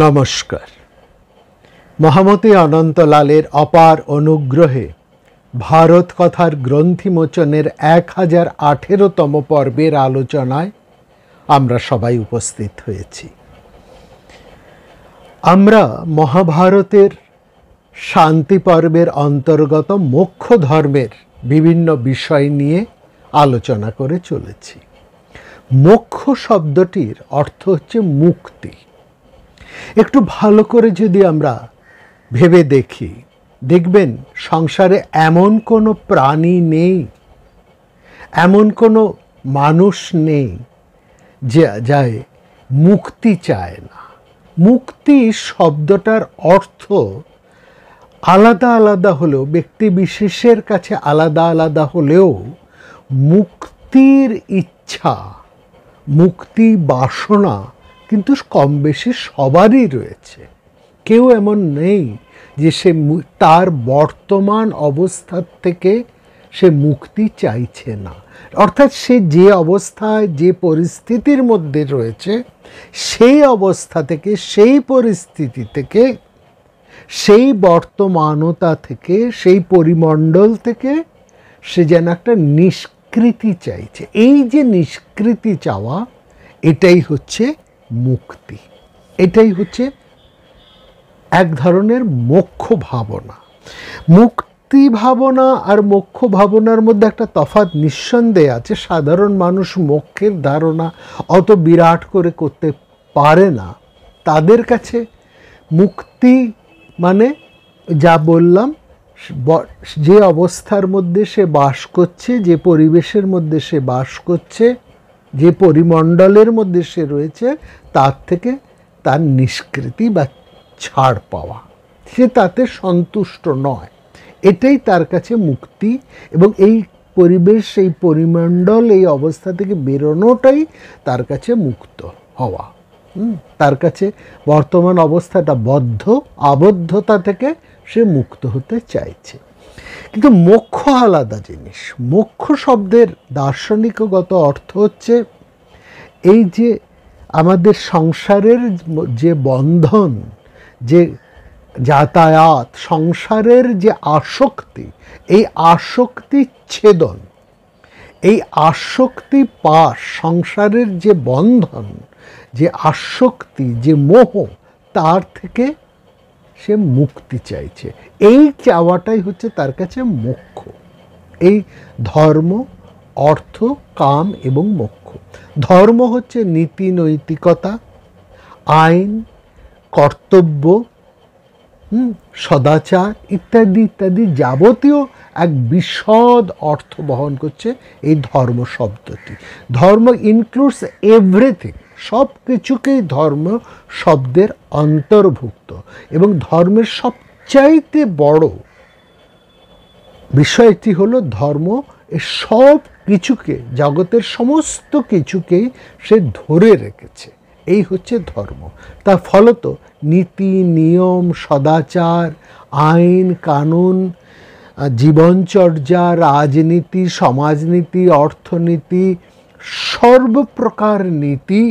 নমস্কার মহামতি অনন্তলালের অপার অনুগ্রহে ভারত কথার গ্রন্থিমোচনের এক হাজার আঠেরোতম পর্বের আলোচনায় আমরা সবাই উপস্থিত হয়েছি আমরা মহাভারতের শান্তি পর্বের অন্তর্গত মোক্ষ ধর্মের বিভিন্ন বিষয় নিয়ে আলোচনা করে চলেছি মোক্ষ শব্দটির অর্থ হচ্ছে মুক্তি একটু ভালো করে যদি আমরা ভেবে দেখি দেখবেন সংসারে এমন কোনো প্রাণী নেই এমন কোনো মানুষ নেই যে যায় মুক্তি চায় না মুক্তি শব্দটার অর্থ আলাদা আলাদা হলেও ব্যক্তি বিশেষের কাছে আলাদা আলাদা হলেও মুক্তির ইচ্ছা মুক্তি বাসনা কিন্তু কম বেশি সবারই রয়েছে কেউ এমন নেই যে সে তার বর্তমান অবস্থার থেকে সে মুক্তি চাইছে না অর্থাৎ সে যে অবস্থায় যে পরিস্থিতির মধ্যে রয়েছে সেই অবস্থা থেকে সেই পরিস্থিতি থেকে সেই বর্তমানতা থেকে সেই পরিমণ্ডল থেকে সে যেন একটা নিষ্কৃতি চাইছে এই যে নিষ্কৃতি চাওয়া এটাই হচ্ছে মুক্তি এটাই হচ্ছে এক ধরনের মোক্ষ ভাবনা মুক্তি ভাবনা আর মোক্ষ ভাবনার মধ্যে একটা তফাৎ নিঃসন্দেহে আছে সাধারণ মানুষ মোক্ষের ধারণা অত বিরাট করে করতে পারে না তাদের কাছে মুক্তি মানে যা বললাম যে অবস্থার মধ্যে সে বাস করছে যে পরিবেশের মধ্যে সে বাস করছে যে পরিমণ্ডলের মধ্যে সে রয়েছে তার থেকে তার নিষ্কৃতি বা ছাড় পাওয়া সে তাতে সন্তুষ্ট নয় এটাই তার কাছে মুক্তি এবং এই পরিবেশ এই পরিমণ্ডল এই অবস্থা থেকে বেরোনোটাই তার কাছে মুক্ত হওয়া তার কাছে বর্তমান অবস্থাটা বদ্ধ আবদ্ধতা থেকে সে মুক্ত হতে চাইছে কিন্তু মোক্ষ আলাদা জিনিস মোক্ষ শব্দের দার্শনিকগত অর্থ হচ্ছে এই যে আমাদের সংসারের যে বন্ধন যে যাতায়াত সংসারের যে আসক্তি এই আসক্তি ছেদন এই আসক্তি পাশ সংসারের যে বন্ধন যে আসক্তি যে মোহ তার থেকে সে মুক্তি চাইছে এই চাওয়াটাই হচ্ছে তার কাছে মোক্ষ এই ধর্ম অর্থ কাম এবং মোক্ষ ধর্ম হচ্ছে নীতি নৈতিকতা আইন কর্তব্য সদাচার ইত্যাদি ইত্যাদি যাবতীয় এক বিশদ অর্থ বহন করছে এই ধর্ম শব্দটি ধর্ম ইনক্লুডস এভরিথিং সব কিছুকেই ধর্ম শব্দের অন্তর্ভুক্ত এবং ধর্মের সবচাইতে বড় বিষয়টি হলো ধর্ম এ সব কিছুকে জগতের সমস্ত কিছুকেই সে ধরে রেখেছে এই হচ্ছে ধর্ম তা ফলত নীতি নিয়ম সদাচার আইন কানুন জীবনচর্যা রাজনীতি সমাজনীতি অর্থনীতি সর্বপ্রকার নীতি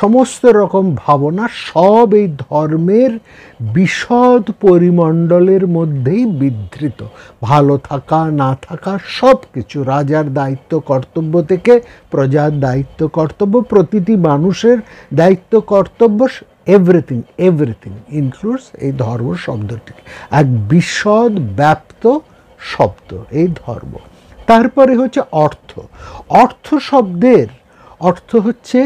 সমস্ত রকম ভাবনা সব এই ধর্মের বিশদ পরিমণ্ডলের মধ্যেই বিধৃত ভালো থাকা না থাকা সব কিছু রাজার দায়িত্ব কর্তব্য থেকে প্রজার দায়িত্ব কর্তব্য প্রতিটি মানুষের দায়িত্ব কর্তব্য এভরিথিং এভরিথিং ইনক্লুডস এই ধর্ম শব্দটিকে এক বিশদ ব্যাপ্ত শব্দ এই ধর্ম তারপরে হচ্ছে অর্থ অর্থ শব্দের অর্থ হচ্ছে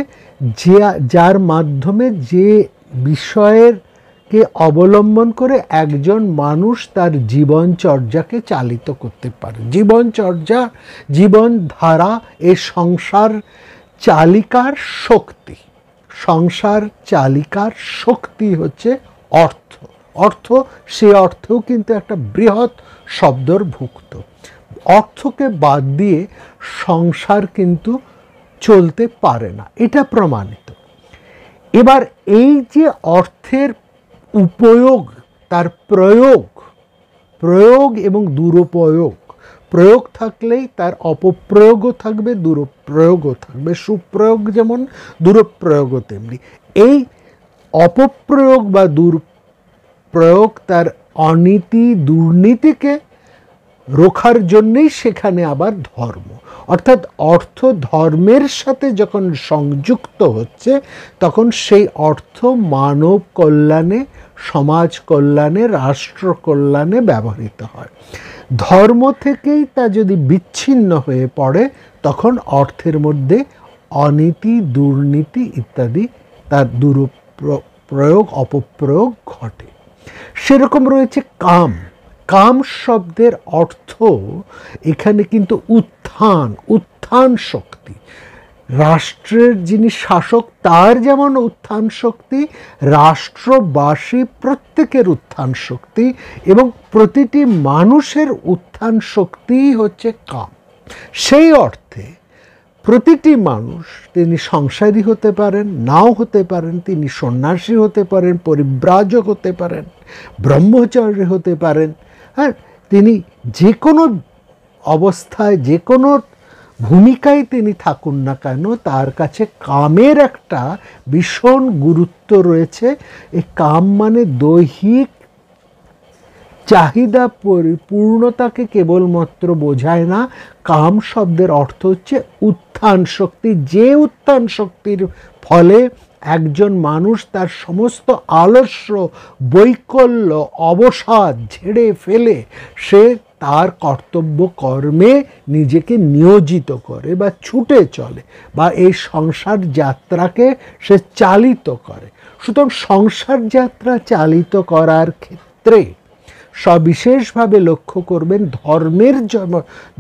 যে যার মাধ্যমে যে বিষয়ের কে অবলম্বন করে একজন মানুষ তার জীবনচর্যাকে চালিত করতে পারে জীবনচর্যা জীবনধারা এ সংসার চালিকার শক্তি সংসার চালিকার শক্তি হচ্ছে অর্থ অর্থ সে অর্থও কিন্তু একটা বৃহৎ শব্দর ভুক্ত অর্থকে বাদ দিয়ে সংসার কিন্তু চলতে পারে না এটা প্রমাণিত এবার এই যে অর্থের উপয়োগ তার প্রয়োগ প্রয়োগ এবং দুরুপয়োগ প্রয়োগ থাকলেই তার অপপ্রয়োগও থাকবে দুরপ্রয়োগও থাকবে সুপ্রয়োগ যেমন দুরপ্রয়োগও তেমনি এই অপপ্রয়োগ বা দুর্প্রয়োগ তার অনীতি দুর্নীতিকে রোখার জন্যেই সেখানে আবার ধর্ম অর্থাৎ অর্থ ধর্মের সাথে যখন সংযুক্ত হচ্ছে তখন সেই অর্থ মানব কল্যাণে সমাজ কল্যাণে রাষ্ট্র কল্যাণে ব্যবহৃত হয় ধর্ম থেকেই তা যদি বিচ্ছিন্ন হয়ে পড়ে তখন অর্থের মধ্যে অনীতি দুর্নীতি ইত্যাদি তার দুরুপ্র প্রয়োগ অপপ্রয়োগ ঘটে সেরকম রয়েছে কাম কাম শব্দের অর্থ এখানে কিন্তু উত্থান উত্থান শক্তি রাষ্ট্রের যিনি শাসক তার যেমন উত্থান শক্তি রাষ্ট্রবাসী প্রত্যেকের উত্থান শক্তি এবং প্রতিটি মানুষের উত্থান শক্তি হচ্ছে কাম সেই অর্থে প্রতিটি মানুষ তিনি সংসারী হতে পারেন নাও হতে পারেন তিনি সন্ন্যাসী হতে পারেন পরিব্রাজক হতে পারেন ব্রহ্মচারী হতে পারেন হ্যাঁ তিনি যে কোনো অবস্থায় যে কোনো ভূমিকায় তিনি থাকুন না কেন তার কাছে কামের একটা ভীষণ গুরুত্ব রয়েছে এই কাম মানে দৈহিক চাহিদা পরিপূর্ণতাকে কেবলমাত্র বোঝায় না কাম শব্দের অর্থ হচ্ছে উত্থান শক্তি যে উত্থান শক্তির ফলে একজন মানুষ তার সমস্ত আলস্য বৈকল্য অবসাদ ঝেড়ে ফেলে সে তার কর্তব্য কর্মে নিজেকে নিয়োজিত করে বা ছুটে চলে বা এই সংসার যাত্রাকে সে চালিত করে সুতরাং সংসার যাত্রা চালিত করার ক্ষেত্রে সবিশেষভাবে লক্ষ্য করবেন ধর্মের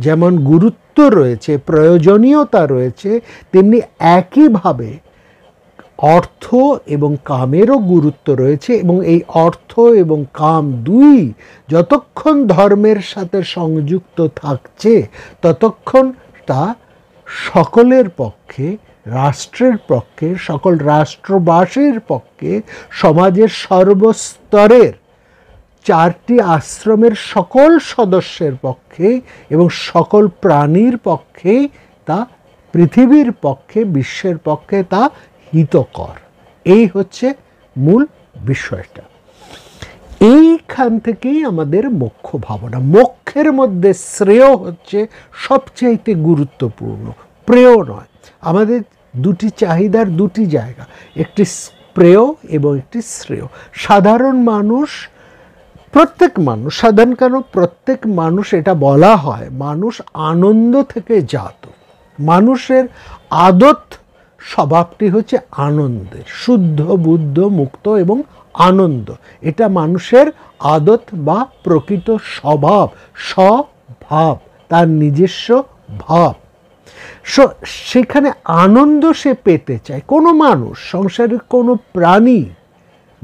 যেমন গুরুত্ব রয়েছে প্রয়োজনীয়তা রয়েছে তেমনি একইভাবে অর্থ এবং কামেরও গুরুত্ব রয়েছে এবং এই অর্থ এবং কাম দুই যতক্ষণ ধর্মের সাথে সংযুক্ত থাকছে ততক্ষণ তা সকলের পক্ষে রাষ্ট্রের পক্ষে সকল রাষ্ট্রবাসীর পক্ষে সমাজের সর্বস্তরের চারটি আশ্রমের সকল সদস্যের পক্ষে এবং সকল প্রাণীর পক্ষেই তা পৃথিবীর পক্ষে বিশ্বের পক্ষে তা হিতকর এই হচ্ছে মূল বিষয়টা এইখান থেকেই আমাদের মোক্ষ ভাবনা মোক্ষের মধ্যে শ্রেয় হচ্ছে সবচাইতে গুরুত্বপূর্ণ প্রেয় নয় আমাদের দুটি চাহিদার দুটি জায়গা একটি প্রেয় এবং একটি শ্রেয় সাধারণ মানুষ প্রত্যেক মানুষ সাধারণ কেন প্রত্যেক মানুষ এটা বলা হয় মানুষ আনন্দ থেকে জাত মানুষের আদত স্বভাবটি হচ্ছে আনন্দের শুদ্ধ বুদ্ধ মুক্ত এবং আনন্দ এটা মানুষের আদত বা প্রকৃত স্বভাব স্বভাব তার নিজস্ব ভাব সেখানে আনন্দ সে পেতে চায় কোনো মানুষ সংসারের কোনো প্রাণী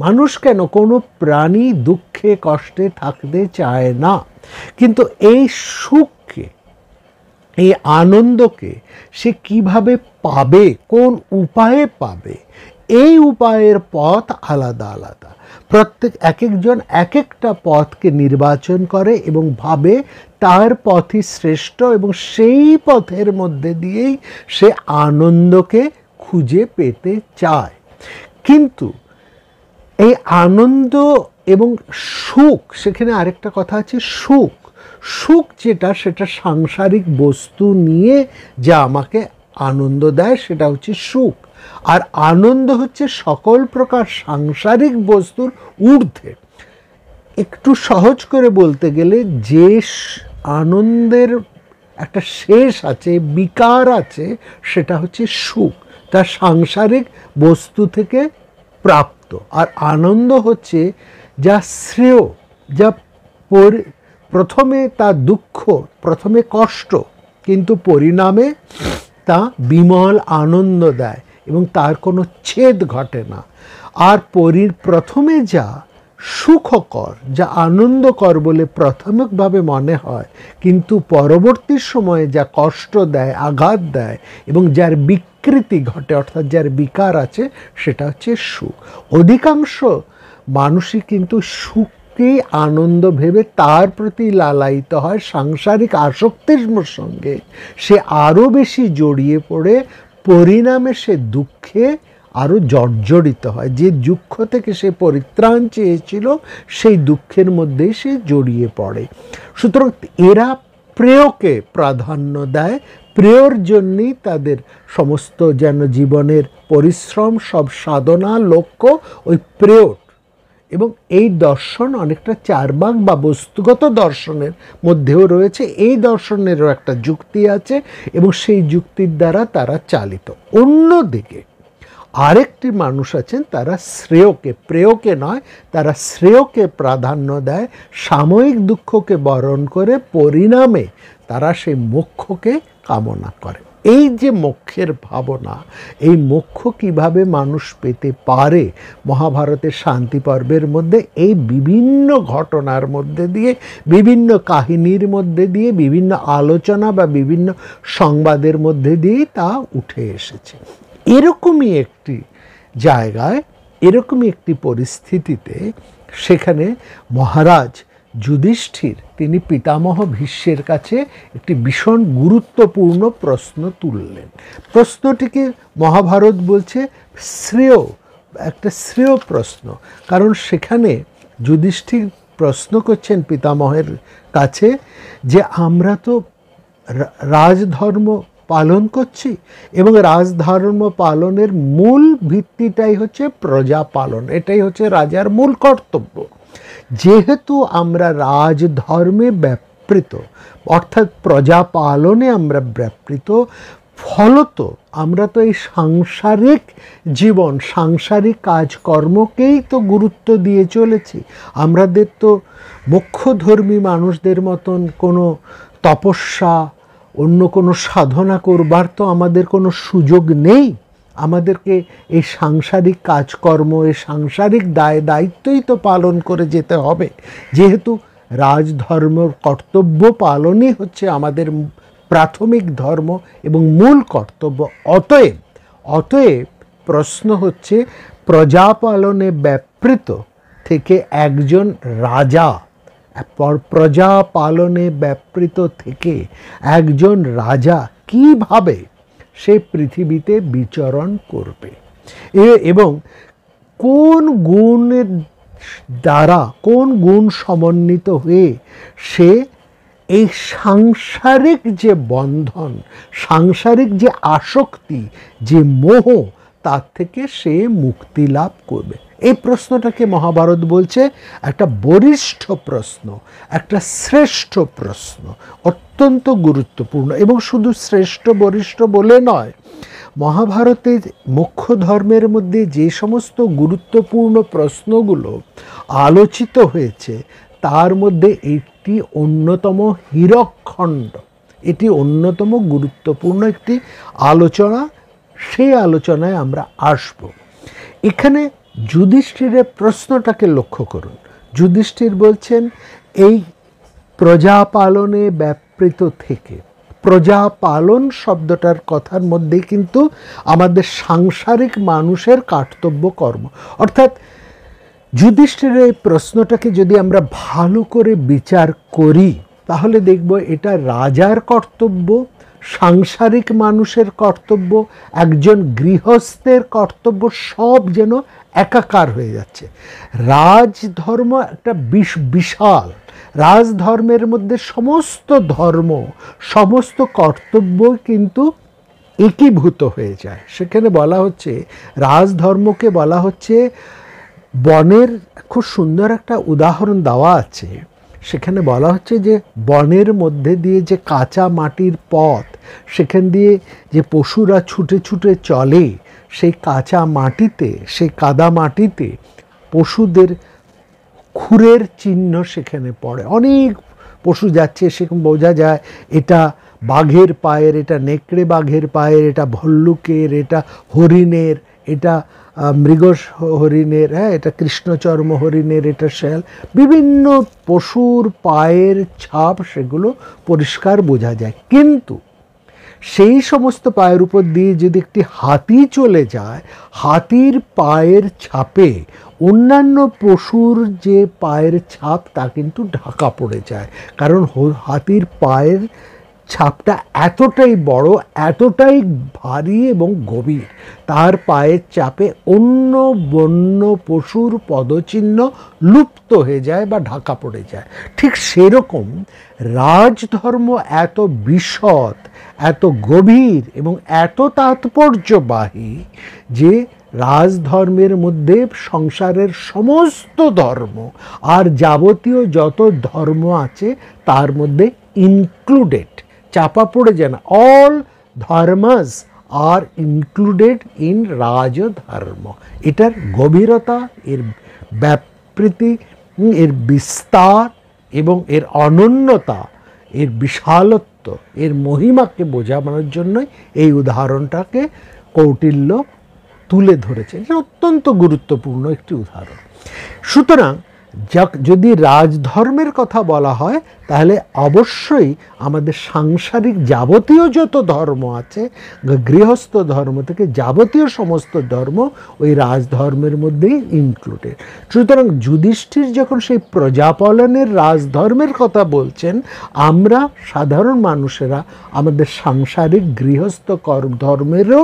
মানুষ কেন কোনো প্রাণী দুঃখে কষ্টে থাকতে চায় না কিন্তু এই সুখকে এই আনন্দকে সে কিভাবে পাবে কোন উপায়ে পাবে এই উপায়ের পথ আলাদা আলাদা প্রত্যেক এক একজন এক একটা পথকে নির্বাচন করে এবং ভাবে তার পথই শ্রেষ্ঠ এবং সেই পথের মধ্যে দিয়েই সে আনন্দকে খুঁজে পেতে চায় কিন্তু এই আনন্দ এবং সুখ সেখানে আরেকটা কথা আছে সুখ সুখ যেটা সেটা সাংসারিক বস্তু নিয়ে যা আমাকে আনন্দ দেয় সেটা হচ্ছে সুখ আর আনন্দ হচ্ছে সকল প্রকার সাংসারিক বস্তুর ঊর্ধ্বে একটু সহজ করে বলতে গেলে যে আনন্দের একটা শেষ আছে বিকার আছে সেটা হচ্ছে সুখ তা সাংসারিক বস্তু থেকে প্রাপ্ত আর আনন্দ হচ্ছে যা শ্রেয় যা প্রথমে তা দুঃখ প্রথমে কষ্ট কিন্তু পরিণামে তা বিমল আনন্দ দেয় এবং তার কোনো ছেদ ঘটে না আর পরি প্রথমে যা সুখকর যা আনন্দকর বলে প্রাথমিকভাবে মনে হয় কিন্তু পরবর্তী সময়ে যা কষ্ট দেয় আঘাত দেয় এবং যার বিকৃতি ঘটে অর্থাৎ যার বিকার আছে সেটা হচ্ছে সুখ অধিকাংশ মানুষই কিন্তু সুখ প্রতি আনন্দ ভেবে তার প্রতি লালায়িত হয় সাংসারিক আসক্তির সঙ্গে সে আরও বেশি জড়িয়ে পড়ে পরিণামে সে দুঃখে আরও জর্জরিত হয় যে দুঃখ থেকে সে পরিত্রাণ চেয়েছিল সেই দুঃখের মধ্যেই সে জড়িয়ে পড়ে সুতরাং এরা প্রেয়কে প্রাধান্য দেয় প্রেয়র জন্যই তাদের সমস্ত যেন জীবনের পরিশ্রম সব সাধনা লক্ষ্য ওই প্রেয়ট এবং এই দর্শন অনেকটা চারবাক বা বস্তুগত দর্শনের মধ্যেও রয়েছে এই দর্শনেরও একটা যুক্তি আছে এবং সেই যুক্তির দ্বারা তারা চালিত অন্যদিকে আরেকটি মানুষ আছেন তারা শ্রেয়কে প্রেয়কে নয় তারা শ্রেয়কে প্রাধান্য দেয় সাময়িক দুঃখকে বরণ করে পরিণামে তারা সেই মোক্ষকে কামনা করে এই যে মোক্ষের ভাবনা এই মোক্ষ কিভাবে মানুষ পেতে পারে মহাভারতের শান্তি পর্বের মধ্যে এই বিভিন্ন ঘটনার মধ্যে দিয়ে বিভিন্ন কাহিনীর মধ্যে দিয়ে বিভিন্ন আলোচনা বা বিভিন্ন সংবাদের মধ্যে দিয়েই তা উঠে এসেছে এরকমই একটি জায়গায় এরকমই একটি পরিস্থিতিতে সেখানে মহারাজ যুধিষ্ঠির তিনি পিতামহ ভীষ্মের কাছে একটি ভীষণ গুরুত্বপূর্ণ প্রশ্ন তুললেন প্রশ্নটিকে মহাভারত বলছে শ্রেয় একটা শ্রেয় প্রশ্ন কারণ সেখানে যুধিষ্ঠির প্রশ্ন করছেন পিতামহের কাছে যে আমরা তো রাজধর্ম পালন করছি এবং রাজধর্ম পালনের মূল ভিত্তিটাই হচ্ছে প্রজা পালন এটাই হচ্ছে রাজার মূল কর্তব্য যেহেতু আমরা রাজধর্মে ব্যাপৃত অর্থাৎ প্রজাপালনে আমরা ব্যাপৃত ফলত আমরা তো এই সাংসারিক জীবন সাংসারিক কাজকর্মকেই তো গুরুত্ব দিয়ে চলেছি আমাদের তো মুখ্যধর্মী মানুষদের মতন কোনো তপস্যা অন্য কোনো সাধনা করবার তো আমাদের কোনো সুযোগ নেই আমাদেরকে এই সাংসারিক কাজকর্ম এই সাংসারিক দায় দায়িত্বই তো পালন করে যেতে হবে যেহেতু রাজধর্ম কর্তব্য পালনই হচ্ছে আমাদের প্রাথমিক ধর্ম এবং মূল কর্তব্য অতএব অতএব প্রশ্ন হচ্ছে প্রজাপালনে ব্যাপৃত থেকে একজন রাজা প্রজা পালনে ব্যাপৃত থেকে একজন রাজা কিভাবে সে পৃথিবীতে বিচরণ করবে এবং কোন গুণের দ্বারা কোন গুণ সমন্বিত হয়ে সে এই সাংসারিক যে বন্ধন সাংসারিক যে আসক্তি যে মোহ তার থেকে সে মুক্তি লাভ করবে এই প্রশ্নটাকে মহাভারত বলছে একটা বরিষ্ঠ প্রশ্ন একটা শ্রেষ্ঠ প্রশ্ন অত্যন্ত গুরুত্বপূর্ণ এবং শুধু শ্রেষ্ঠ বরিষ্ঠ বলে নয় মহাভারতে মুখ্য ধর্মের মধ্যে যে সমস্ত গুরুত্বপূর্ণ প্রশ্নগুলো আলোচিত হয়েছে তার মধ্যে একটি অন্যতম হীরকখণ্ড এটি অন্যতম গুরুত্বপূর্ণ একটি আলোচনা সেই আলোচনায় আমরা আসব এখানে যুধিষ্ঠিরের প্রশ্নটাকে লক্ষ্য করুন যুধিষ্ঠির বলছেন এই প্রজা পালনে ব্যাপৃত থেকে প্রজা পালন শব্দটার কথার মধ্যে কিন্তু আমাদের সাংসারিক মানুষের কর্তব্য কর্ম অর্থাৎ যুধিষ্ঠিরের এই প্রশ্নটাকে যদি আমরা ভালো করে বিচার করি তাহলে দেখব এটা রাজার কর্তব্য সাংসারিক মানুষের কর্তব্য একজন গৃহস্থের কর্তব্য সব যেন একাকার হয়ে যাচ্ছে রাজধর্ম একটা বিশ বিশাল রাজধর্মের মধ্যে সমস্ত ধর্ম সমস্ত কর্তব্য কিন্তু একীভূত হয়ে যায় সেখানে বলা হচ্ছে রাজধর্মকে বলা হচ্ছে বনের খুব সুন্দর একটা উদাহরণ দেওয়া আছে সেখানে বলা হচ্ছে যে বনের মধ্যে দিয়ে যে কাঁচা মাটির পথ সেখান দিয়ে যে পশুরা ছুটে ছুটে চলে সেই কাঁচা মাটিতে সেই কাদা মাটিতে পশুদের খুরের চিহ্ন সেখানে পড়ে অনেক পশু যাচ্ছে সেরকম বোঝা যায় এটা বাঘের পায়ের এটা নেকড়ে বাঘের পায়ের এটা ভল্লুকের এটা হরিণের এটা মৃগ হরিণের হ্যাঁ এটা কৃষ্ণচর্ম হরিণের এটা শ্যাল বিভিন্ন পশুর পায়ের ছাপ সেগুলো পরিষ্কার বোঝা যায় কিন্তু সেই সমস্ত পায়ের উপর দিয়ে যদি একটি হাতি চলে যায় হাতির পায়ের ছাপে অন্যান্য পশুর যে পায়ের ছাপ তা কিন্তু ঢাকা পড়ে যায় কারণ হাতির পায়ের ছাপটা এতটাই বড় এতটাই ভারী এবং গভীর তার পায়ের চাপে অন্য বন্য পশুর পদচিহ্ন লুপ্ত হয়ে যায় বা ঢাকা পড়ে যায় ঠিক সেরকম রাজধর্ম এত বিশদ এত গভীর এবং এত তাৎপর্যবাহী যে রাজধর্মের মধ্যে সংসারের সমস্ত ধর্ম আর যাবতীয় যত ধর্ম আছে তার মধ্যে ইনক্লুডেড চাপা পড়ে যায় না অল ধর্মাস আর ইনক্লুডেড ইন রাজধর্ম এটার গভীরতা এর ব্যাপৃতি এর বিস্তার এবং এর অনন্যতা এর বিশালত সত্য এর মহিমাকে বোঝাবানোর জন্যই এই উদাহরণটাকে কৌটিল্য তুলে ধরেছে এটা অত্যন্ত গুরুত্বপূর্ণ একটি উদাহরণ সুতরাং যদি রাজধর্মের কথা বলা হয় তাহলে অবশ্যই আমাদের সাংসারিক যাবতীয় যত ধর্ম আছে গৃহস্থ ধর্ম থেকে যাবতীয় সমস্ত ধর্ম ওই রাজধর্মের মধ্যেই ইনক্লুডেড সুতরাং যুধিষ্ঠির যখন সেই প্রজাপালনের রাজধর্মের কথা বলছেন আমরা সাধারণ মানুষেরা আমাদের সাংসারিক গৃহস্থ ধর্মেরও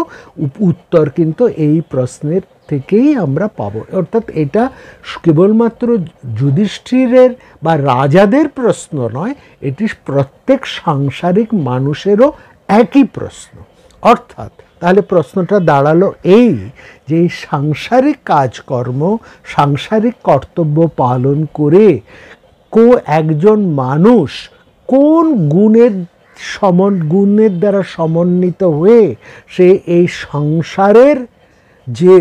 উত্তর কিন্তু এই প্রশ্নের থেকেই আমরা পাব অর্থাৎ এটা কেবলমাত্র যুধিষ্ঠিরের বা রাজাদের প্রশ্ন নয় এটি প্রত্যেক সাংসারিক মানুষেরও একই প্রশ্ন অর্থাৎ তাহলে প্রশ্নটা দাঁড়ালো এই যে এই সাংসারিক কাজকর্ম সাংসারিক কর্তব্য পালন করে কো একজন মানুষ কোন গুণের সমন গুণের দ্বারা সমন্বিত হয়ে সে এই সংসারের যে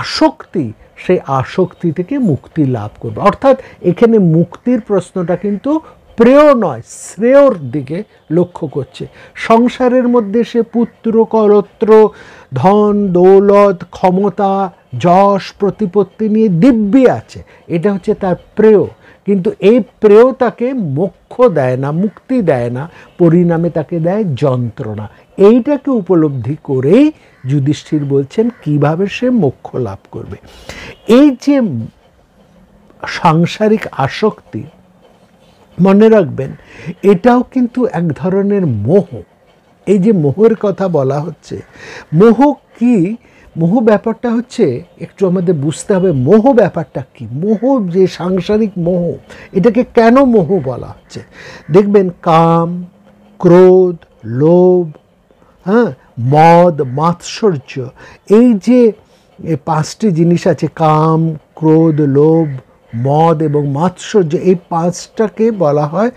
আসক্তি সেই আসক্তি থেকে মুক্তি লাভ করবে অর্থাৎ এখানে মুক্তির প্রশ্নটা কিন্তু প্রেয় নয় শ্রেয়র দিকে লক্ষ্য করছে সংসারের মধ্যে সে পুত্র করত্র ধন দৌলত ক্ষমতা যশ প্রতিপত্তি নিয়ে দিব্যি আছে এটা হচ্ছে তার প্রেয় কিন্তু এই প্রেয় তাকে মোক্ষ দেয় না মুক্তি দেয় না পরিণামে তাকে দেয় যন্ত্রণা এইটাকে উপলব্ধি করেই যুধিষ্ঠির বলছেন কিভাবে সে মোক্ষ লাভ করবে এই যে সাংসারিক আসক্তি মনে রাখবেন এটাও কিন্তু এক ধরনের মোহ এই যে মোহের কথা বলা হচ্ছে মোহ কি মোহ ব্যাপারটা হচ্ছে একটু আমাদের বুঝতে হবে মোহ ব্যাপারটা কি মোহ যে সাংসারিক মোহ এটাকে কেন মোহ বলা হচ্ছে দেখবেন কাম ক্রোধ লোভ হ্যাঁ মদ মাৎসর্য এই যে পাঁচটি জিনিস আছে কাম ক্রোধ লোভ মদ এবং মাৎসর্য এই পাঁচটাকে বলা হয়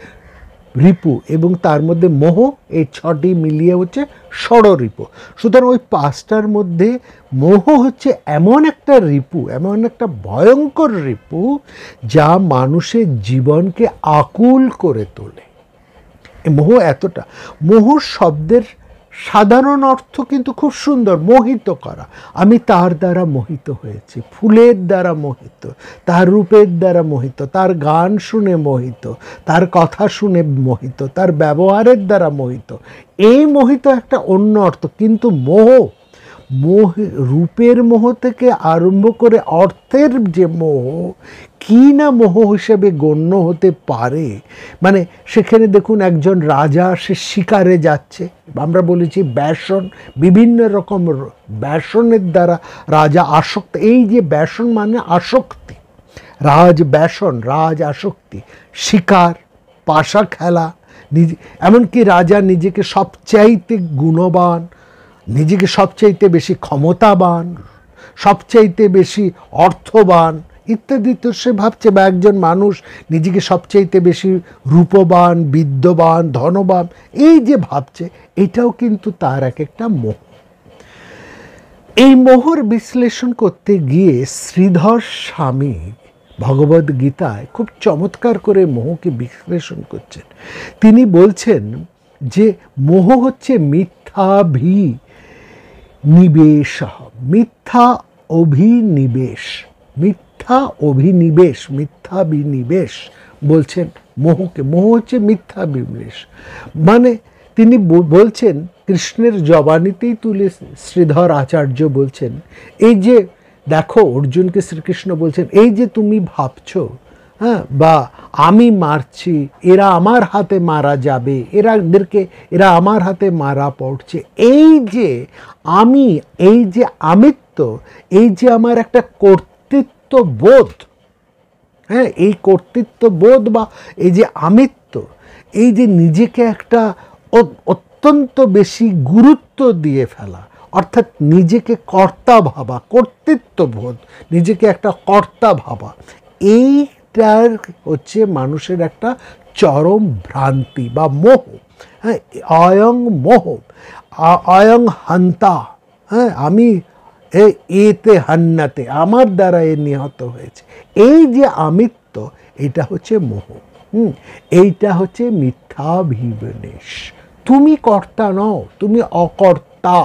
রিপু এবং তার মধ্যে মোহ এই ছটি মিলিয়ে হচ্ছে ষড়রিপু সুতরাং ওই পাঁচটার মধ্যে মোহ হচ্ছে এমন একটা রিপু এমন একটা ভয়ঙ্কর রিপু যা মানুষের জীবনকে আকুল করে তোলে মোহ এতটা মোহ শব্দের সাধারণ অর্থ কিন্তু খুব সুন্দর মোহিত করা আমি তার দ্বারা মোহিত হয়েছি ফুলের দ্বারা মোহিত তার রূপের দ্বারা মোহিত তার গান শুনে মোহিত তার কথা শুনে মোহিত তার ব্যবহারের দ্বারা মোহিত এই মোহিত একটা অন্য অর্থ কিন্তু মোহ মোহ রূপের মোহ থেকে আরম্ভ করে অর্থের যে মোহ কী না মোহ হিসেবে গণ্য হতে পারে মানে সেখানে দেখুন একজন রাজা সে শিকারে যাচ্ছে আমরা বলেছি ব্যাসন বিভিন্ন রকম ব্যাসনের দ্বারা রাজা আসক্ত এই যে ব্যাসন মানে আসক্তি রাজ ব্যাসন রাজ আসক্তি শিকার পাশা খেলা নিজে এমনকি রাজা নিজেকে সবচাইতে গুণবান নিজেকে সবচাইতে বেশি ক্ষমতাবান সবচাইতে বেশি অর্থবান ইত্যাদি তো সে ভাবছে বা একজন মানুষ নিজেকে সবচাইতে বেশি রূপবান বিদ্যবান ধনবান এই যে ভাবছে এটাও কিন্তু তার এক একটা মোহ এই মোহর বিশ্লেষণ করতে গিয়ে শ্রীধর স্বামী ভগবদ গীতায় খুব চমৎকার করে মোহকে বিশ্লেষণ করছেন তিনি বলছেন যে মোহ হচ্ছে মিথ্যাভি নিবেশ মিথ্যা অভিনিবেশ মিথ্যা অভিনিবেশ মিথ্যা বিনিবেশ বলছেন মোহকে মোহ হচ্ছে মিথ্যা বিনিবেশ মানে তিনি বলছেন কৃষ্ণের জবানিতেই তুলে শ্রীধর আচার্য বলছেন এই যে দেখো অর্জুনকে শ্রীকৃষ্ণ বলছেন এই যে তুমি ভাবছো হ্যাঁ বা আমি মারছি এরা আমার হাতে মারা যাবে এরাদেরকে এরা আমার হাতে মারা পড়ছে এই যে আমি এই যে আমিত্ব এই যে আমার একটা কর্তৃত্ব বোধ হ্যাঁ এই কর্তৃত্ব বোধ বা এই যে আমিত্ব এই যে নিজেকে একটা অত্যন্ত বেশি গুরুত্ব দিয়ে ফেলা অর্থাৎ নিজেকে কর্তা ভাবা কর্তৃত্ব বোধ নিজেকে একটা কর্তা ভাবা এই এটা হচ্ছে মানুষের একটা চরম ভ্রান্তি বা মোহ হ্যাঁ অয়ং মোহ অয়ং হান্তা হ্যাঁ আমি এতে হান্নাতে আমার দ্বারা এ নিহত হয়েছে এই যে আমিত্ব এটা হচ্ছে মোহ হুম এইটা হচ্ছে ভিবনেশ তুমি কর্তা নও তুমি অকর্তা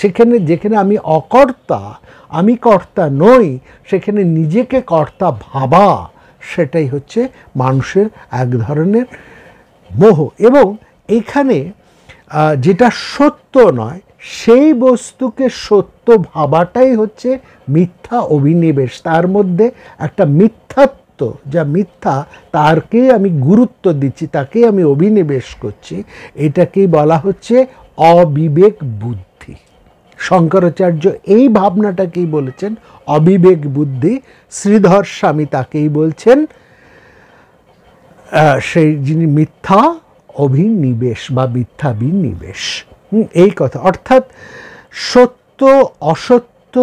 সেখানে যেখানে আমি অকর্তা আমি কর্তা নই সেখানে নিজেকে কর্তা ভাবা সেটাই হচ্ছে মানুষের এক ধরনের মোহ এবং এখানে যেটা সত্য নয় সেই বস্তুকে সত্য ভাবাটাই হচ্ছে মিথ্যা অভিনিবেশ তার মধ্যে একটা মিথ্যাত্ব যা মিথ্যা তারকেই আমি গুরুত্ব দিচ্ছি তাকেই আমি অভিনিবেশ করছি এটাকেই বলা হচ্ছে অবিবেক বুদ্ধি শঙ্করাচার্য এই ভাবনাটাকেই বলেছেন অবিবেক বুদ্ধি শ্রীধর স্বামী তাকেই বলছেন সেই যিনি মিথ্যা অভিনিবেশ বা মিথ্যা বিনিবেশ এই কথা অর্থাৎ সত্য অসত্য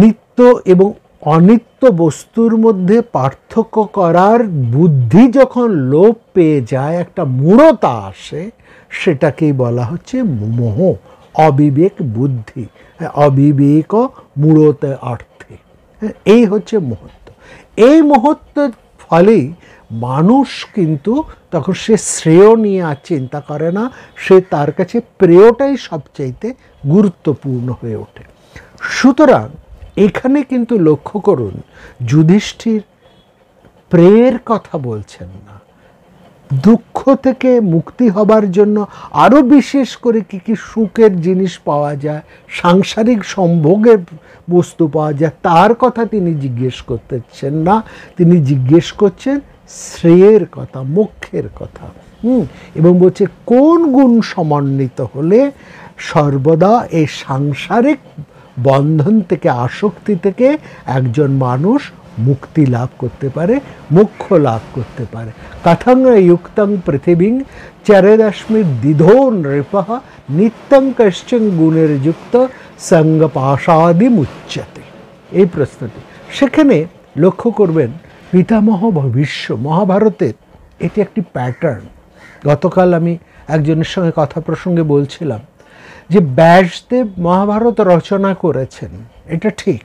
নিত্য এবং অনিত্য বস্তুর মধ্যে পার্থক্য করার বুদ্ধি যখন লোপ পেয়ে যায় একটা মূঢ়তা আসে সেটাকেই বলা হচ্ছে মোহ অবিবেক বুদ্ধি অবিবেক মূলত অর্থে এই হচ্ছে মুহূর্ত এই মুহূর্তের ফলেই মানুষ কিন্তু তখন সে শ্রেয় নিয়ে আর চিন্তা করে না সে তার কাছে প্রেয়টাই সবচাইতে গুরুত্বপূর্ণ হয়ে ওঠে সুতরাং এখানে কিন্তু লক্ষ্য করুন যুধিষ্ঠির প্রেয়ের কথা বলছেন না দুঃখ থেকে মুক্তি হবার জন্য আরও বিশেষ করে কি কি সুখের জিনিস পাওয়া যায় সাংসারিক সম্ভোগের বস্তু পাওয়া যায় তার কথা তিনি জিজ্ঞেস করতেছেন না তিনি জিজ্ঞেস করছেন শ্রেয়ের কথা মুখ্যের কথা হুম এবং বলছে কোন গুণ সমন্বিত হলে সর্বদা এই সাংসারিক বন্ধন থেকে আসক্তি থেকে একজন মানুষ মুক্তি লাভ করতে পারে মুখ্য লাভ করতে পারে কাঠাং युक्तं পৃথিবীং চরেদস্মির দ্বিধো নৃপহ নিত্যং কশ্চিং গুণের যুক্ত সঙ্গপাশাদি মুচ্যতে এই প্রশ্নটি সেখানে লক্ষ্য করবেন পিতামহ ভবিষ্য মহাভারতের এটি একটি প্যাটার্ন গতকাল আমি একজনের সঙ্গে কথা প্রসঙ্গে বলছিলাম যে ব্যাসদেব মহাভারত রচনা করেছেন এটা ঠিক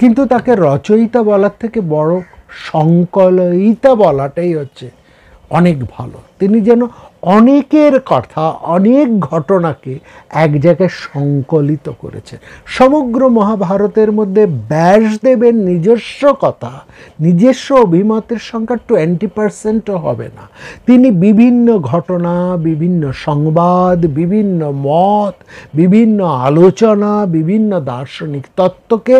কিন্তু তাকে রচয়িতা বলার থেকে বড় সংকলয়িতা বলাটাই হচ্ছে অনেক ভালো তিনি যেন অনেকের কথা অনেক ঘটনাকে এক জায়গায় সংকলিত করেছেন সমগ্র মহাভারতের মধ্যে ব্যাসদেবের নিজস্ব কথা নিজস্ব অভিমতের সংখ্যা টোয়েন্টি পারসেন্টও হবে না তিনি বিভিন্ন ঘটনা বিভিন্ন সংবাদ বিভিন্ন মত বিভিন্ন আলোচনা বিভিন্ন দার্শনিক তত্ত্বকে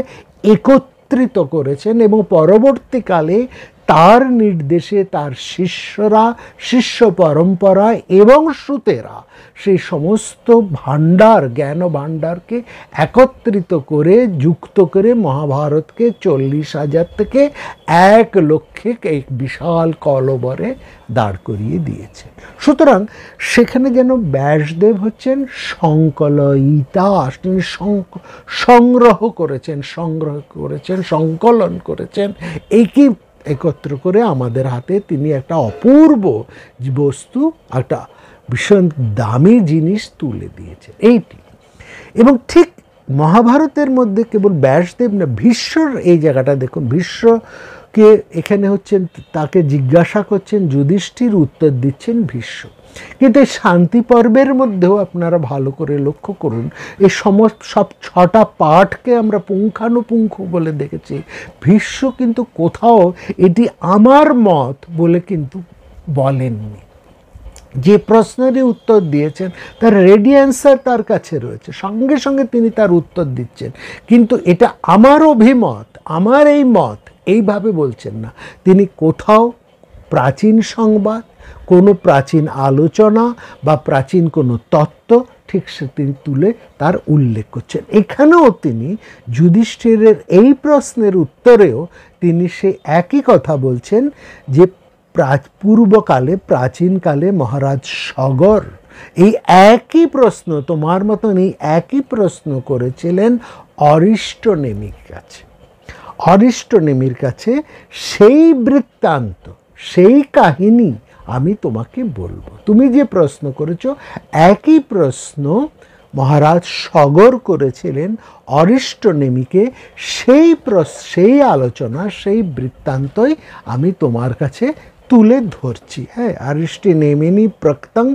একত্রিত করেছেন এবং পরবর্তীকালে তার নির্দেশে তার শিষ্যরা শিষ্য পরম্পরা এবং সুতেরা সেই সমস্ত ভাণ্ডার জ্ঞান ভাণ্ডারকে একত্রিত করে যুক্ত করে মহাভারতকে চল্লিশ হাজার থেকে এক লক্ষে এক বিশাল কলবরে দাঁড় করিয়ে দিয়েছে সুতরাং সেখানে যেন ব্যাসদেব হচ্ছেন সংকলয়িতা তিনি সংগ্রহ করেছেন সংগ্রহ করেছেন সংকলন করেছেন একই একত্র করে আমাদের হাতে তিনি একটা অপূর্ব বস্তু একটা ভীষণ দামি জিনিস তুলে দিয়েছেন এইটি এবং ঠিক মহাভারতের মধ্যে কেবল ব্যাসদেব না ভীষ্মর এই জায়গাটা দেখুন ভীষ্মকে এখানে হচ্ছেন তাকে জিজ্ঞাসা করছেন যুধিষ্ঠির উত্তর দিচ্ছেন ভীষ্ম কিন্তু এই শান্তি পর্বের মধ্যেও আপনারা ভালো করে লক্ষ্য করুন এই সমস্ত সব ছটা পাঠকে আমরা পুঙ্খানুপুঙ্খ বলে দেখেছি ভীষ্ম কিন্তু কোথাও এটি আমার মত বলে কিন্তু বলেননি যে প্রশ্নেরই উত্তর দিয়েছেন তার রেডি অ্যান্সার তার কাছে রয়েছে সঙ্গে সঙ্গে তিনি তার উত্তর দিচ্ছেন কিন্তু এটা আমার অভিমত আমার এই মত এইভাবে বলছেন না তিনি কোথাও প্রাচীন সংবাদ কোনো প্রাচীন আলোচনা বা প্রাচীন কোনো তত্ত্ব ঠিক সে তিনি তুলে তার উল্লেখ করছেন এখানেও তিনি যুধিষ্ঠিরের এই প্রশ্নের উত্তরেও তিনি সে একই কথা বলছেন যে পূর্বকালে প্রাচীনকালে মহারাজ সগর এই একই প্রশ্ন তোমার মতন এই একই প্রশ্ন করেছিলেন অরিষ্টনেমির কাছে অরিষ্টনেমির কাছে সেই বৃত্তান্ত সেই কাহিনী আমি তোমাকে বলবো তুমি যে প্রশ্ন করেছো একই প্রশ্ন মহারাজ সগর করেছিলেন অরিষ্টনেমিকে সেই সেই আলোচনা সেই বৃত্তান্তই আমি তোমার কাছে তুলে ধরছি হ্যাঁ আরিষ্টি নেমিনি প্রক্তং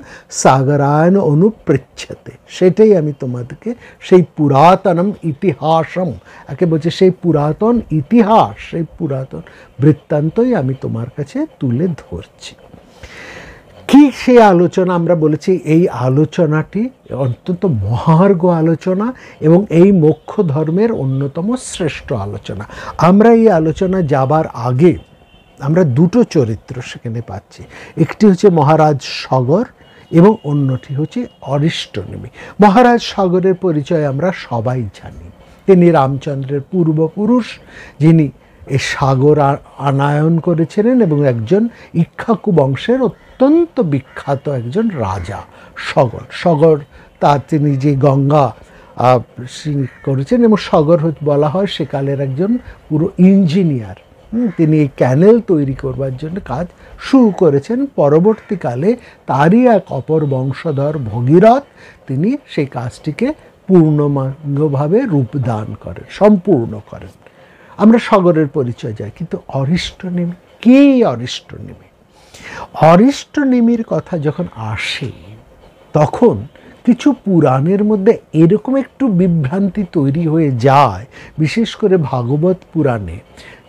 সাগরায়ন অনুপৃচ্ছতে সেটাই আমি তোমাদেরকে সেই পুরাতনম ইতিহাসম একে বলছে সেই পুরাতন ইতিহাস সেই পুরাতন বৃত্তান্তই আমি তোমার কাছে তুলে ধরছি কি সেই আলোচনা আমরা বলেছি এই আলোচনাটি অত্যন্ত মহার্ঘ আলোচনা এবং এই মোক্ষ ধর্মের অন্যতম শ্রেষ্ঠ আলোচনা আমরা এই আলোচনা যাবার আগে আমরা দুটো চরিত্র সেখানে পাচ্ছি একটি হচ্ছে মহারাজ সগর এবং অন্যটি হচ্ছে অরিষ্টনমী মহারাজ সগরের পরিচয় আমরা সবাই জানি তিনি রামচন্দ্রের পূর্বপুরুষ যিনি এই সাগর আনায়ন করেছিলেন এবং একজন ইক্ষাকু বংশের অত্যন্ত বিখ্যাত একজন রাজা সগর সগর তা তিনি যে গঙ্গা করেছেন এবং সগর বলা হয় সেকালের একজন পুরো ইঞ্জিনিয়ার তিনি এই ক্যানেল তৈরি করবার জন্য কাজ শুরু করেছেন পরবর্তীকালে তারই এক অপর বংশধর ভগীরথ তিনি সেই কাজটিকে পূর্ণমাঙ্গভাবে রূপদান করেন সম্পূর্ণ করেন আমরা সগরের পরিচয় যাই কিন্তু অরিষ্টনিমি কে অরিষ্টনিমি অরিষ্টনিমির কথা যখন আসে তখন কিছু পুরাণের মধ্যে এরকম একটু বিভ্রান্তি তৈরি হয়ে যায় বিশেষ করে ভাগবত পুরাণে